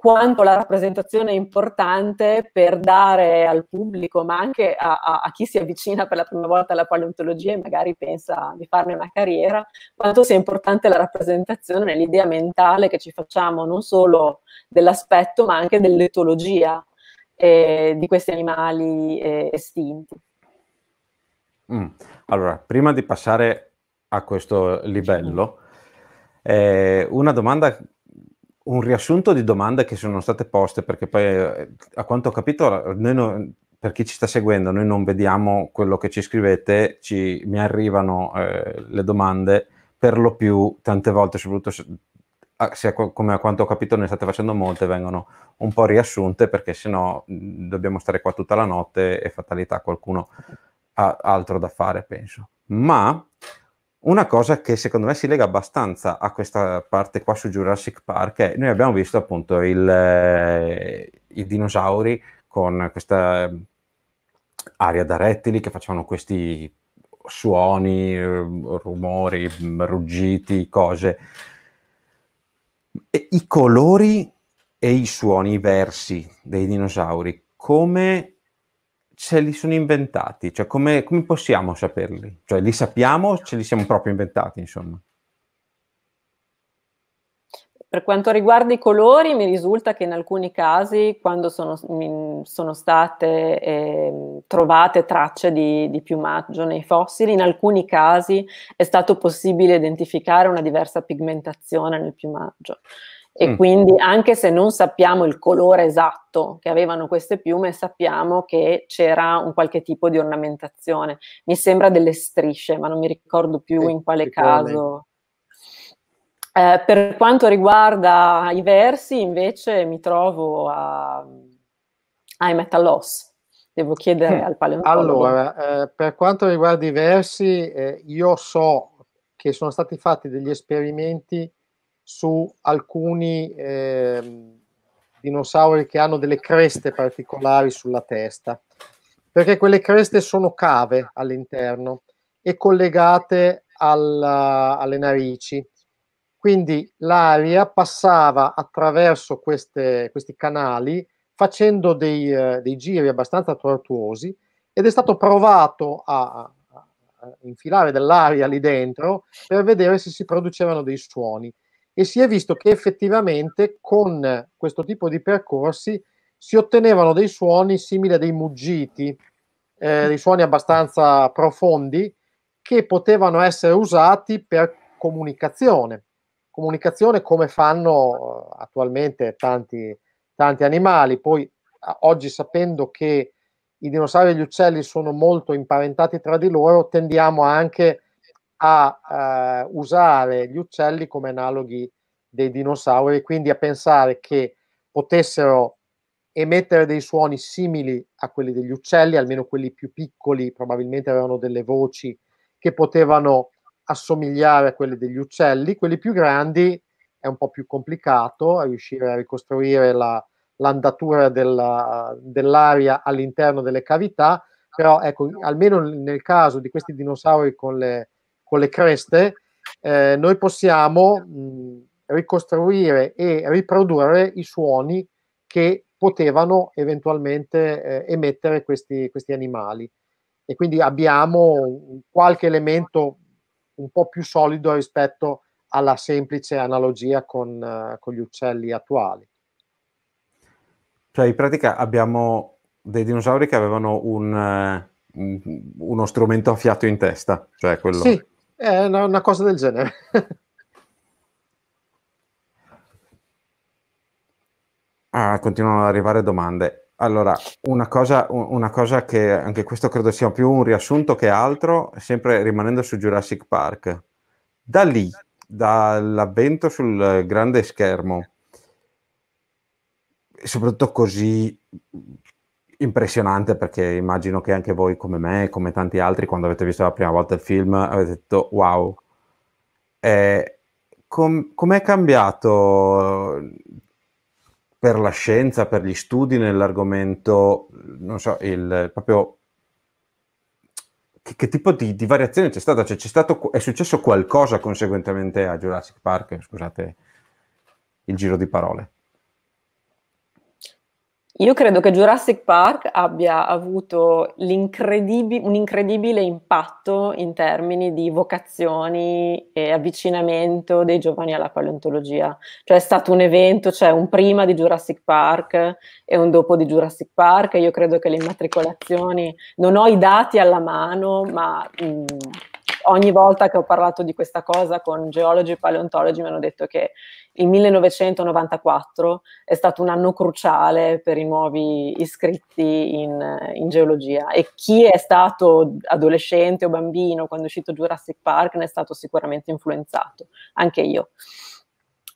quanto la rappresentazione è importante per dare al pubblico, ma anche a, a, a, chi si avvicina per la prima volta alla paleontologia e magari pensa di farne una carriera, quanto sia importante la rappresentazione nell'idea mentale che ci facciamo non solo dell'aspetto, ma anche dell'etologia eh, di questi animali eh, estinti. Mm. Allora, prima di passare a questo livello, eh, una domanda un riassunto di domande che sono state poste, perché poi eh, a quanto ho capito, non, per chi ci sta seguendo, noi non vediamo quello che ci scrivete, ci, mi arrivano eh, le domande per lo più tante volte, soprattutto se, se, come a quanto ho capito ne state facendo molte, vengono un po' riassunte perché sennò mm, dobbiamo stare qua tutta la notte e fatalità qualcuno ha altro da fare, penso. Ma una cosa che secondo me si lega abbastanza a questa parte qua su Jurassic Park è noi abbiamo visto appunto il, eh, i dinosauri con questa ehm, aria da rettili che facevano questi suoni, eh, rumori, mm, ruggiti, cose. E I colori e i suoni, i versi dei dinosauri, come ce li sono inventati? Cioè, come, come possiamo saperli? Cioè, li sappiamo o ce li siamo proprio inventati, insomma? Per quanto riguarda i colori, mi risulta che in alcuni casi, quando sono, sono state eh, trovate tracce di, di, piumaggio nei fossili, in alcuni casi è stato possibile identificare una diversa pigmentazione nel piumaggio e mm. quindi anche se non sappiamo il colore esatto che avevano queste piume, sappiamo che c'era un qualche tipo di ornamentazione. Mi sembra delle strisce, ma non mi ricordo più sì, in quale caso. Eh, per quanto riguarda i versi, invece, mi trovo a I'm at a loss. Devo chiedere mm. al paleontologo. Allora, eh, per quanto riguarda i versi, eh, io so che sono stati fatti degli esperimenti su alcuni eh, dinosauri che hanno delle creste particolari sulla testa, perché quelle creste sono cave all'interno e collegate alla, alle narici. Quindi l'aria passava attraverso queste, questi canali facendo dei, eh, dei, giri abbastanza tortuosi ed è stato provato a, a infilare dell'aria lì dentro per vedere se si producevano dei suoni e si è visto che effettivamente con questo tipo di percorsi si ottenevano dei suoni simili a dei muggiti, eh, mm. dei suoni abbastanza profondi che potevano essere usati per comunicazione. Comunicazione come fanno eh, attualmente tanti, tanti animali. Poi oggi sapendo che i dinosauri e gli uccelli sono molto imparentati tra di loro, tendiamo anche a a eh, usare gli uccelli come analoghi dei dinosauri, quindi a pensare che potessero emettere dei suoni simili a quelli degli uccelli, almeno quelli più piccoli probabilmente avevano delle voci che potevano assomigliare a quelle degli uccelli, quelli più grandi è un po' più complicato a riuscire a ricostruire la, l'andatura della, dell'aria all'interno delle cavità, però ecco, almeno nel caso di questi dinosauri con le con le creste, eh, noi possiamo mh, ricostruire e riprodurre i suoni che potevano eventualmente eh, emettere questi, questi animali. E quindi abbiamo qualche elemento un po' più solido rispetto alla semplice analogia con, uh, con, gli uccelli attuali. Cioè, in pratica abbiamo dei dinosauri che avevano un, uh, uno strumento a fiato in testa, cioè quello... Sì, è eh, una, una cosa del genere. ah, continuano ad arrivare domande. Allora, una cosa, una cosa, che anche questo credo sia più un riassunto che altro, sempre rimanendo su Jurassic Park. Da lì, dall'avvento sul grande schermo, soprattutto così impressionante perché immagino che anche voi come me, e come tanti altri, quando avete visto la prima volta il film, avete detto wow. Eh, com- com'è cambiato per la scienza, per gli studi nell'argomento, non so, il proprio... Che, che tipo di, di, variazione c'è stata? Cioè, c'è stato, è successo qualcosa conseguentemente a Jurassic Park? Scusate il giro di parole. Io credo che Jurassic Park abbia avuto un incredibile impatto in termini di vocazioni e avvicinamento dei giovani alla paleontologia. Cioè è stato un evento, c'è cioè un prima di Jurassic Park e un dopo di Jurassic Park. Io credo che le immatricolazioni, non ho i dati alla mano, ma mh, mm, ogni volta che ho parlato di questa cosa con geologi e paleontologi mi hanno detto che il 1994 è stato un anno cruciale per i nuovi iscritti in, in geologia e chi è stato adolescente o bambino quando è uscito Jurassic Park ne è stato sicuramente influenzato, anche io.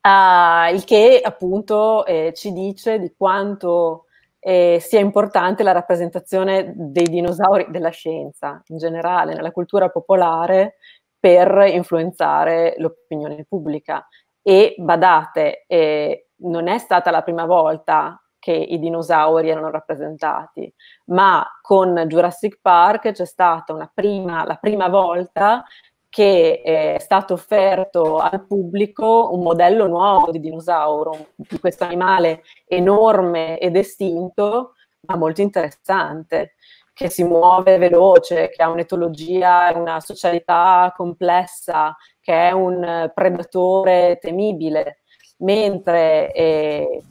Uh, il che appunto eh, ci dice di quanto eh, sia importante la rappresentazione dei dinosauri, della scienza in generale, nella cultura popolare per influenzare l'opinione pubblica. E badate, eh, non è stata la prima volta che i dinosauri erano rappresentati, ma con Jurassic Park c'è stata prima, la prima volta che eh, è stato offerto al pubblico un modello nuovo di dinosauro, di questo animale enorme ed estinto, ma molto interessante, che si muove veloce, che ha un'etologia, e una socialità complessa, che è un predatore temibile, mentre eh,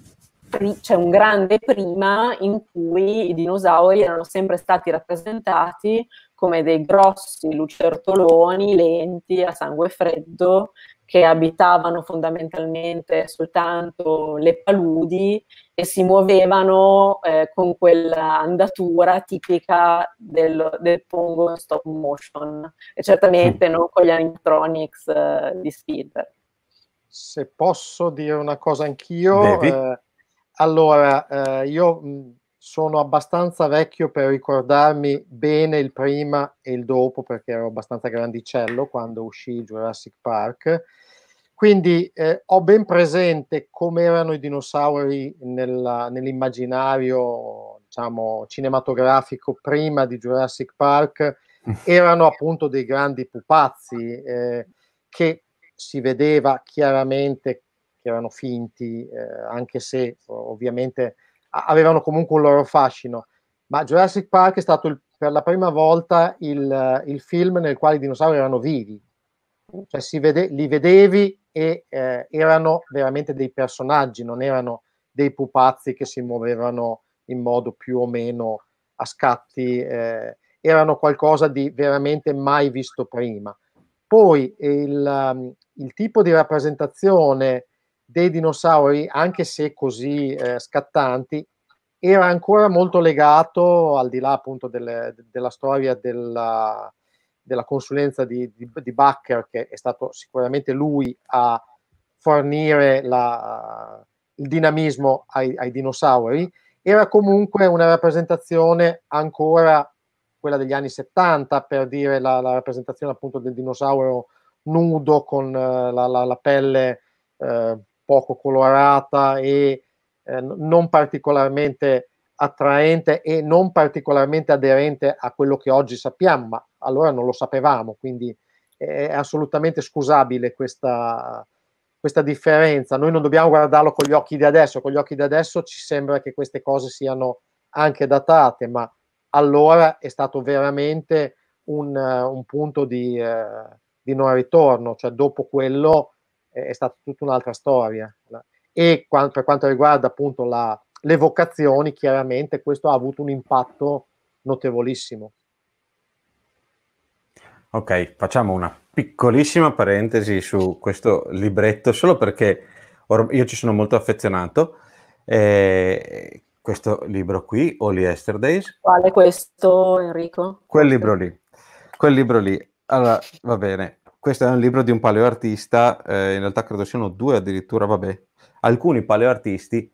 c'è un grande prima in cui i dinosauri erano sempre stati rappresentati come dei grossi lucertoloni lenti a sangue freddo che abitavano fondamentalmente soltanto le paludi e si muovevano eh, con quell'andatura tipica del, del, pongo in stop motion e certamente mm. non con gli animatronics eh, di Spielberg. Se posso dire una cosa anch'io, eh, allora eh, io mh, mm, sono abbastanza vecchio per ricordarmi bene il prima e il dopo, perché ero abbastanza grandicello quando uscì Jurassic Park. Quindi eh, ho ben presente come erano i dinosauri nella, nell'immaginario diciamo, cinematografico prima di Jurassic Park. Erano appunto dei grandi pupazzi eh, che si vedeva chiaramente che erano finti, eh, anche se ovviamente avevano comunque un loro fascino. Ma Jurassic Park è stato il, per la prima volta il, eh, il, film nel quale i dinosauri erano vivi, cioè vede, li vedevi e eh, erano veramente dei personaggi, non erano dei pupazzi che si muovevano in modo più o meno a scatti, eh, erano qualcosa di veramente mai visto prima. Poi il, ehm, il tipo di rappresentazione dei dinosauri, anche se così eh, scattanti, era ancora molto legato, al di là appunto delle, della storia della, della consulenza di, di, di Bacher, che è stato sicuramente lui a fornire la, il dinamismo ai, ai, dinosauri, era comunque una rappresentazione ancora quella degli anni 70, per dire la, la rappresentazione appunto del dinosauro nudo con eh, la, la pelle eh, poco colorata e eh, non particolarmente attraente e non particolarmente aderente a quello che oggi sappiamo, ma allora non lo sapevamo, quindi è assolutamente scusabile questa, questa differenza. Noi non dobbiamo guardarlo con gli occhi di adesso, con gli occhi di adesso ci sembra che queste cose siano anche datate, ma allora è stato veramente un, un punto di, eh, di non ritorno, cioè dopo quello è stata tutta un'altra storia. E per quanto riguarda appunto la, le vocazioni, chiaramente questo ha avuto un impatto notevolissimo. Ok, facciamo una piccolissima parentesi su questo libretto, solo perché or- io ci sono molto affezionato. Eh, questo libro qui, All Yesterdays. Quale questo, Enrico? Quel libro lì. Quel libro lì. Allora, va bene questo è un libro di un paleoartista, eh, in realtà credo siano due addirittura, vabbè, alcuni paleoartisti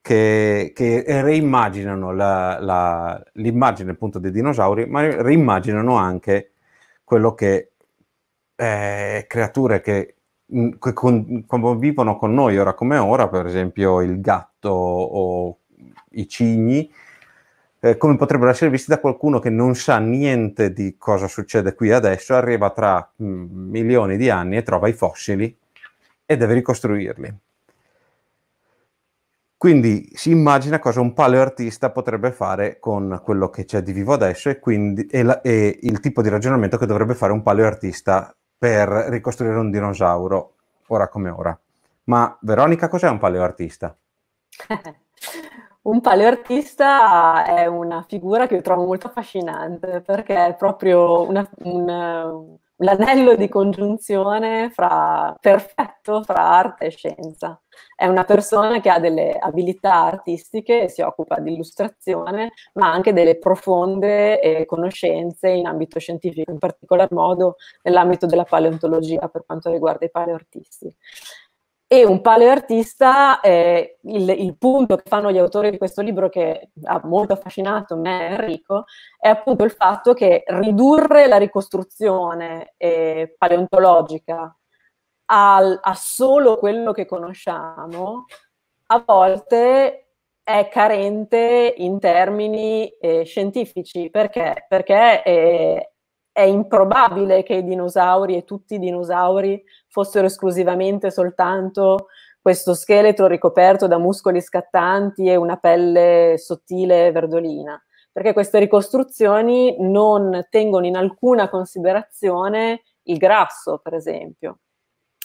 che, che reimmaginano la, la, l'immagine appunto dei dinosauri, ma reimmaginano anche quello che eh, creature che, mm, che con, convivono con noi ora come ora, per esempio il gatto o i cigni, eh, come potrebbero essere visti da qualcuno che non sa niente di cosa succede qui adesso, arriva tra mh, mm, milioni di anni e trova i fossili e deve ricostruirli. Quindi si immagina cosa un paleoartista potrebbe fare con quello che c'è di vivo adesso e, quindi, e, la, e il tipo di ragionamento che dovrebbe fare un paleoartista per ricostruire un dinosauro, ora come ora. Ma Veronica, cos'è un paleoartista? un paleoartista è una figura che io trovo molto affascinante perché è proprio una, un, l'anello di congiunzione fra, perfetto fra arte e scienza. È una persona che ha delle abilità artistiche, si occupa di illustrazione, ma anche delle profonde eh, conoscenze in ambito scientifico, in particolar modo nell'ambito della paleontologia per quanto riguarda i paleoartisti. E un paleoartista, eh, il, il, punto che fanno gli autori di questo libro che ha molto affascinato me e Enrico, è appunto il fatto che ridurre la ricostruzione eh, paleontologica al, a solo quello che conosciamo, a volte è carente in termini eh, scientifici. Perché? Perché eh, è improbabile che i dinosauri e tutti i dinosauri fossero esclusivamente soltanto questo scheletro ricoperto da muscoli scattanti e una pelle sottile e verdolina, perché queste ricostruzioni non tengono in alcuna considerazione il grasso, per esempio,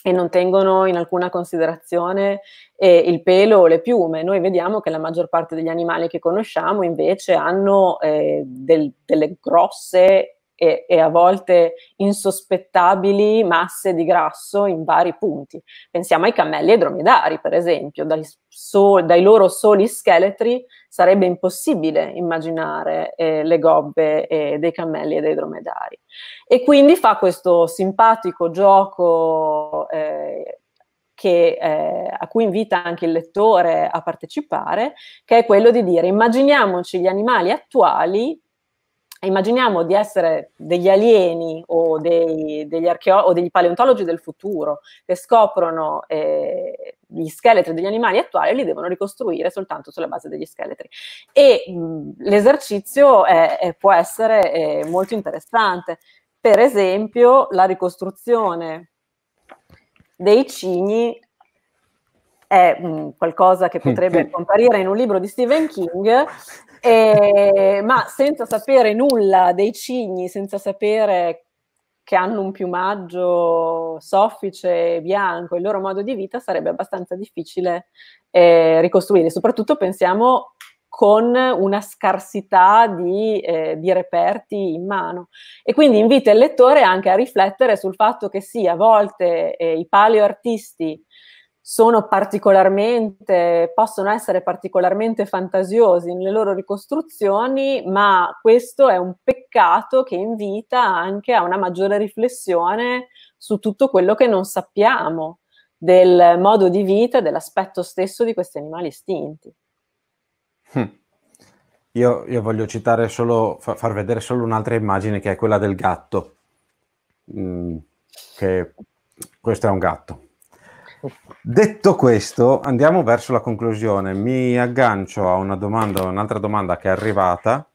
e non tengono in alcuna considerazione eh, il pelo o le piume. Noi vediamo che la maggior parte degli animali che conosciamo invece hanno eh, del, delle grosse e, e, a volte insospettabili masse di grasso in vari punti. Pensiamo ai cammelli e dromedari, per esempio, dai, so, dai loro soli scheletri sarebbe impossibile immaginare eh, le gobbe eh, dei cammelli e dei dromedari. E quindi fa questo simpatico gioco eh, che, eh, a cui invita anche il lettore a partecipare, che è quello di dire immaginiamoci gli animali attuali eh, immaginiamo di essere degli alieni o, dei, degli, archeo- o degli paleontologi del futuro che scoprono eh, gli scheletri degli animali attuali e li devono ricostruire soltanto sulla base degli scheletri. E mh, mm, l'esercizio è, è, può essere è molto interessante. Per esempio, la ricostruzione dei cigni è mh, mm, qualcosa che potrebbe comparire in un libro di Stephen King, e, ma senza sapere nulla dei cigni, senza sapere che hanno un piumaggio soffice, bianco, il loro modo di vita sarebbe abbastanza difficile eh, ricostruire. Soprattutto pensiamo con una scarsità di, eh, di, reperti in mano. E quindi invito il lettore anche a riflettere sul fatto che sì, a volte eh, i paleoartisti sono particolarmente, possono essere particolarmente fantasiosi nelle loro ricostruzioni, ma questo è un peccato che invita anche a una maggiore riflessione su tutto quello che non sappiamo del modo di vita e dell'aspetto stesso di questi animali estinti. Hm. Io, io, voglio citare solo, far vedere solo un'altra immagine che è quella del gatto. Mm, che questo è un gatto Detto questo, andiamo verso la conclusione. Mi aggancio a una domanda, un'altra domanda che è arrivata,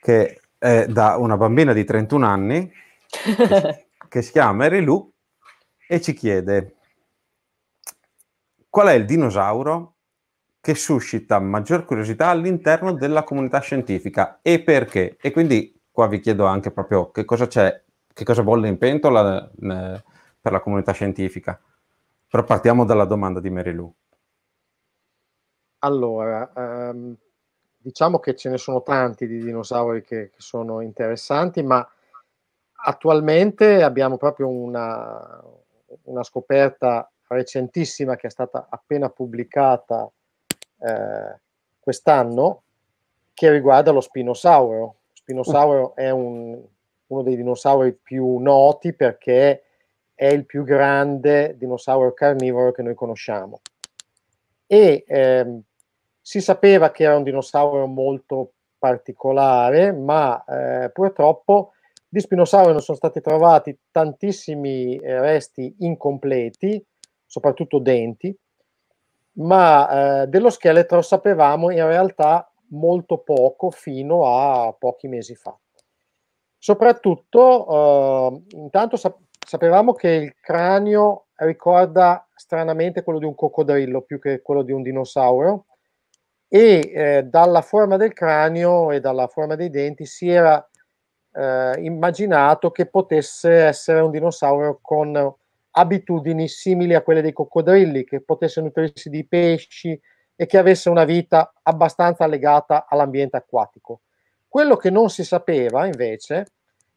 che è da una bambina di 31 anni, che, si chiama Erilu, e ci chiede qual è il dinosauro che suscita maggior curiosità all'interno della comunità scientifica e perché. E quindi qua vi chiedo anche proprio che cosa c'è, che cosa bolle in pentola eh, per la comunità scientifica. Però partiamo dalla domanda di Mary Lou. Allora, ehm, diciamo che ce ne sono tanti di dinosauri che, che sono interessanti, ma attualmente abbiamo proprio una, una, scoperta recentissima che è stata appena pubblicata eh, quest'anno che riguarda lo spinosauro. Lo spinosauro è un, uno dei dinosauri più noti perché è il più grande dinosauro carnivoro che noi conosciamo. E ehm, si sapeva che era un dinosauro molto particolare, ma eh, purtroppo di spinosauri non sono stati trovati tantissimi eh, resti incompleti, soprattutto denti, ma eh, dello scheletro sapevamo in realtà molto poco fino a pochi mesi fa. Soprattutto, eh, intanto sap- sapevamo che il cranio ricorda stranamente quello di un coccodrillo più che quello di un dinosauro e eh, dalla forma del cranio e dalla forma dei denti si era eh, immaginato che potesse essere un dinosauro con abitudini simili a quelle dei coccodrilli, che potesse nutrirsi di pesci e che avesse una vita abbastanza legata all'ambiente acquatico. Quello che non si sapeva invece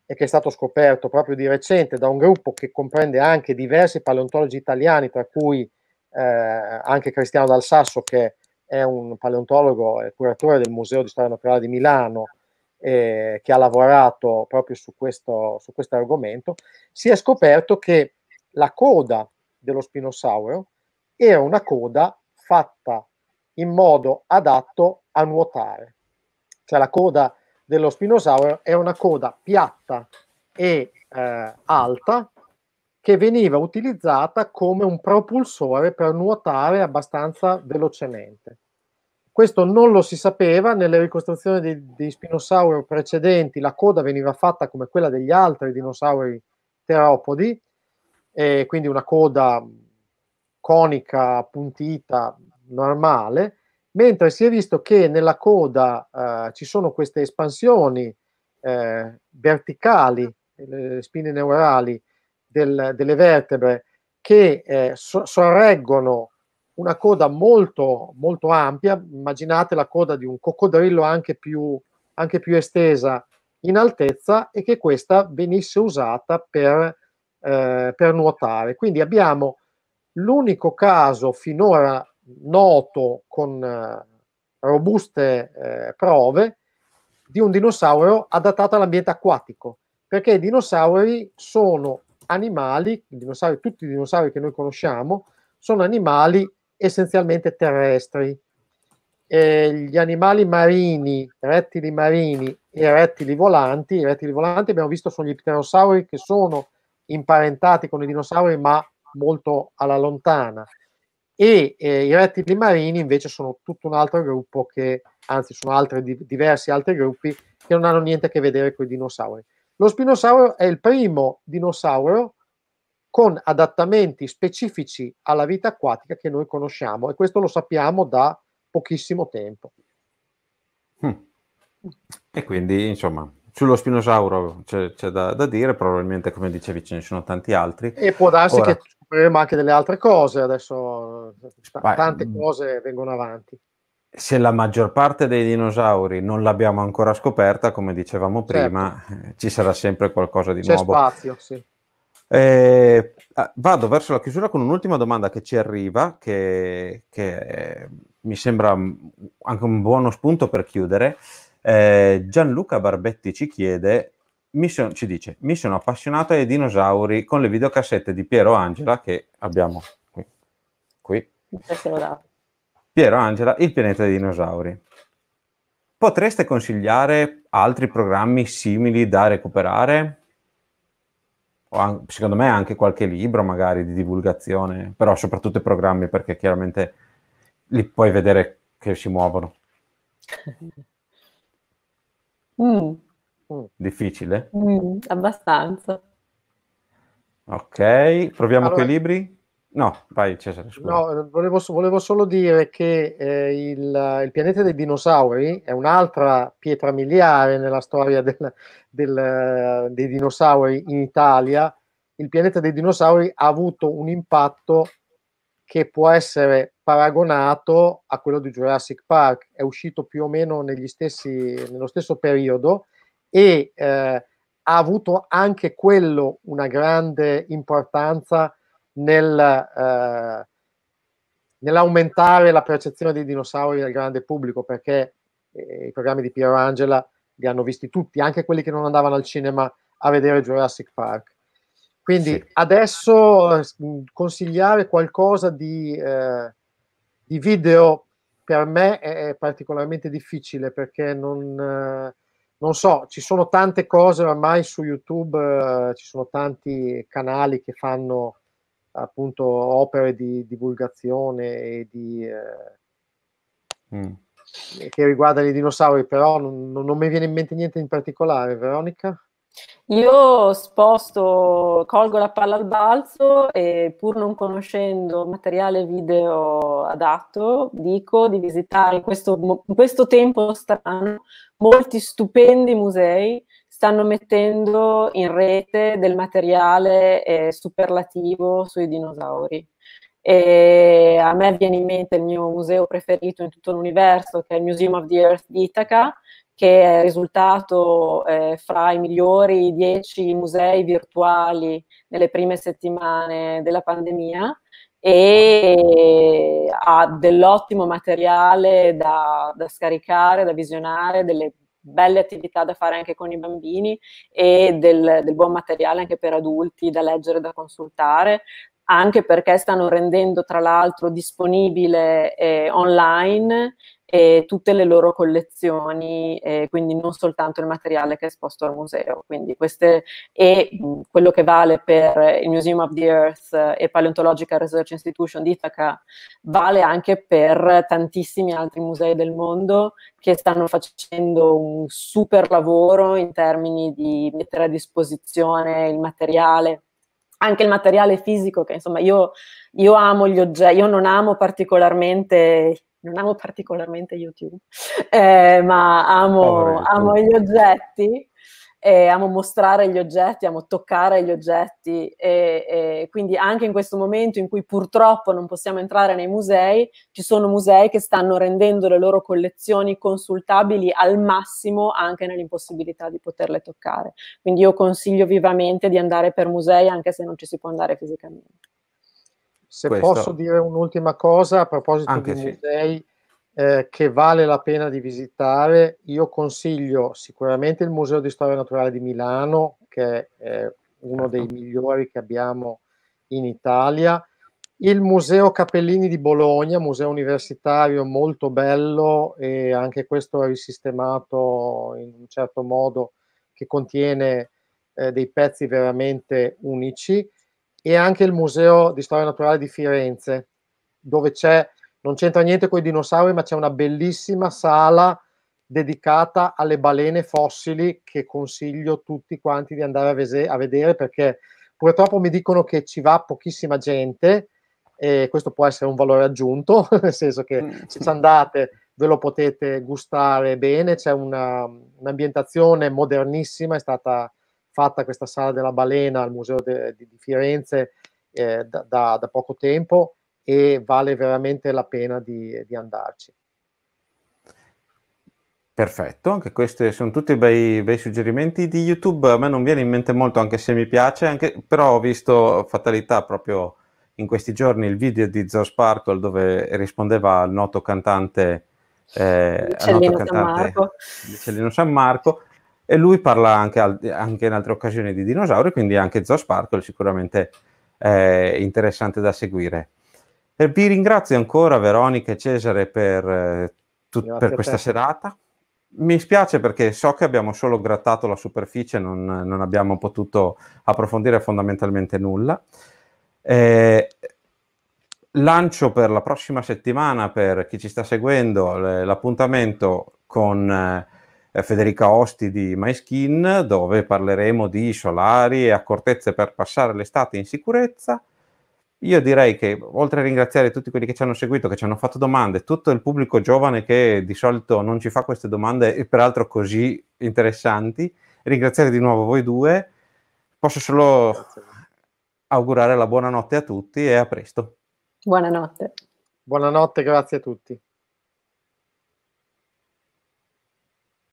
e che è stato scoperto proprio di recente da un gruppo che comprende anche diversi paleontologi italiani, tra cui eh, anche Cristiano Dal Sasso, che è un paleontologo e curatore del Museo di Storia Naturale di Milano, eh, che ha lavorato proprio su questo, su questo argomento, si è scoperto che la coda dello spinosauro era una coda fatta in modo adatto a nuotare. Cioè la coda dello Spinosauro è una coda piatta e eh, alta che veniva utilizzata come un propulsore per nuotare abbastanza velocemente. Questo non lo si sapeva, nelle ricostruzioni di, di Spinosauro precedenti la coda veniva fatta come quella degli altri dinosauri teropodi, e quindi una coda conica, appuntita, normale, mentre si è visto che nella coda eh, ci sono queste espansioni eh, verticali, eh, spine neurali del, delle vertebre che eh, so- sorreggono una coda molto, molto ampia, immaginate la coda di un coccodrillo anche più, anche più estesa in altezza e che questa venisse usata per, eh, per nuotare. Quindi abbiamo l'unico caso finora noto con eh, robuste eh, prove di un dinosauro adattato all'ambiente acquatico, perché i dinosauri sono animali, dinosauri, tutti i dinosauri che noi conosciamo, sono animali essenzialmente terrestri. E gli animali marini, rettili marini e rettili volanti, i rettili volanti abbiamo visto sono gli pterosauri che sono imparentati con i dinosauri ma molto alla lontana e eh, i rettili marini invece sono tutto un altro gruppo che, anzi sono altri, di, diversi altri gruppi che non hanno niente a che vedere con i dinosauri. Lo spinosauro è il primo dinosauro con adattamenti specifici alla vita acquatica che noi conosciamo e questo lo sappiamo da pochissimo tempo. Mm. E quindi, insomma, sullo spinosauro c'è, c'è da, da, dire, probabilmente come dicevi ce ne sono tanti altri. E può darsi Ora... che ma anche delle altre cose, adesso t- tante cose vengono avanti. Se la maggior parte dei dinosauri non l'abbiamo ancora scoperta, come dicevamo prima, certo. Eh, ci sarà sempre qualcosa di C'è nuovo. C'è spazio, sì. Eh, ah, vado verso la chiusura con un'ultima domanda che ci arriva, che, che eh, mi sembra mm, anche un buono spunto per chiudere. Eh, Gianluca Barbetti ci chiede mi ci dice, mi sono appassionato ai dinosauri con le videocassette di Piero Angela che abbiamo qui. qui. Piero Angela, il pianeta dei dinosauri. Potreste consigliare altri programmi simili da recuperare? O secondo me anche qualche libro magari di divulgazione, però soprattutto i programmi perché chiaramente li puoi vedere che si muovono. Mm. Mm. Difficile? Mm, abbastanza. Ok, proviamo allora, con i libri? No, vai Cesare. Scusa. No, volevo, volevo, solo dire che eh, il, il, pianeta dei dinosauri è un'altra pietra miliare nella storia del, del, dei dinosauri in Italia. Il pianeta dei dinosauri ha avuto un impatto che può essere paragonato a quello di Jurassic Park. È uscito più o meno stessi, nello stesso periodo e eh, ha avuto anche quello una grande importanza nel, eh, nell'aumentare la percezione dei dinosauri al grande pubblico, perché eh, i programmi di Piero Angela li hanno visti tutti, anche quelli che non andavano al cinema a vedere Jurassic Park. Quindi sì. adesso consigliare qualcosa di, eh, di, video per me è particolarmente difficile perché non, eh, non so, ci sono tante cose ormai su YouTube, eh, ci sono tanti canali che fanno appunto opere di divulgazione e di... Mm. Eh, mm. che riguardano i dinosauri, però non, non mi viene in mente niente in particolare, Veronica? Io sposto, colgo la palla al balzo e pur non conoscendo materiale video adatto, dico di visitare in questo, in questo tempo strano molti stupendi musei stanno mettendo in rete del materiale eh, superlativo sui dinosauri. E a me viene in mente il mio museo preferito in tutto l'universo, che è il Museum of the Earth di Ithaca, che è risultato eh, fra i migliori 10 musei virtuali nelle prime settimane della pandemia e ha dell'ottimo materiale da, da scaricare, da visionare, delle belle attività da fare anche con i bambini e del, del, buon materiale anche per adulti da leggere, da consultare, anche perché stanno rendendo tra l'altro disponibile eh, online e tutte le loro collezioni, eh, quindi non soltanto il materiale che è esposto al museo. Quindi queste, e quello che vale per il Museum of the Earth e Paleontological Research Institution di Ithaca vale anche per tantissimi altri musei del mondo che stanno facendo un super lavoro in termini di mettere a disposizione il materiale anche il materiale fisico, che insomma io, io amo gli oggetti, io non amo particolarmente non amo particolarmente YouTube, eh, ma amo, amo gli oggetti. Eh, amo mostrare gli oggetti, amo toccare gli oggetti e, e, quindi anche in questo momento in cui purtroppo non possiamo entrare nei musei, ci sono musei che stanno rendendo le loro collezioni consultabili al massimo anche nell'impossibilità di poterle toccare. Quindi io consiglio vivamente di andare per musei anche se non ci si può andare fisicamente. Se questo. posso dire un'ultima cosa a proposito Anche di sì. musei eh, che vale la pena di visitare, io consiglio sicuramente il Museo di Storia Naturale di Milano, che è uno dei certo. migliori che abbiamo in Italia, il Museo Capellini di Bologna, museo universitario molto bello e anche questo è risistemato in un certo modo che contiene eh, dei pezzi veramente unici e anche il Museo di Storia Naturale di Firenze, dove c'è, non c'entra niente con i dinosauri, ma c'è una bellissima sala dedicata alle balene fossili che consiglio tutti quanti di andare a, vese- a vedere perché purtroppo mi dicono che ci va pochissima gente e questo può essere un valore aggiunto, nel senso che mm. se ci andate ve lo potete gustare bene, c'è una, un'ambientazione modernissima, è stata fatta questa sala della balena al Museo de, di, di, Firenze eh, da, da, da, poco tempo e vale veramente la pena di, di andarci. Perfetto, anche questi sono tutti bei, bei, suggerimenti di YouTube. A me non viene in mente molto, anche se mi piace, anche, però ho visto fatalità proprio in questi giorni il video di Zoe Sparkle dove rispondeva al noto cantante, eh, Cellino, noto cantante Marco. Cellino San Marco e lui parla anche, al, anche in altre occasioni di dinosauri, quindi anche Sparkle sicuramente è interessante da seguire. E vi ringrazio ancora Veronica e Cesare per, eh, tut- per questa serata. Mi spiace perché so che abbiamo solo grattato la superficie, non, non abbiamo potuto approfondire fondamentalmente nulla. Eh, lancio per la prossima settimana, per chi ci sta seguendo, l'appuntamento con eh, eh, Federica Osti di MySkin, dove parleremo di solari e accortezze per passare l'estate in sicurezza. Io direi che, oltre a ringraziare tutti quelli che ci hanno seguito, che ci hanno fatto domande, tutto il pubblico giovane che di solito non ci fa queste domande e peraltro così interessanti, ringraziare di nuovo voi due. Posso solo Grazie. augurare la buonanotte a tutti e a presto. Buonanotte. Buonanotte, grazie a tutti.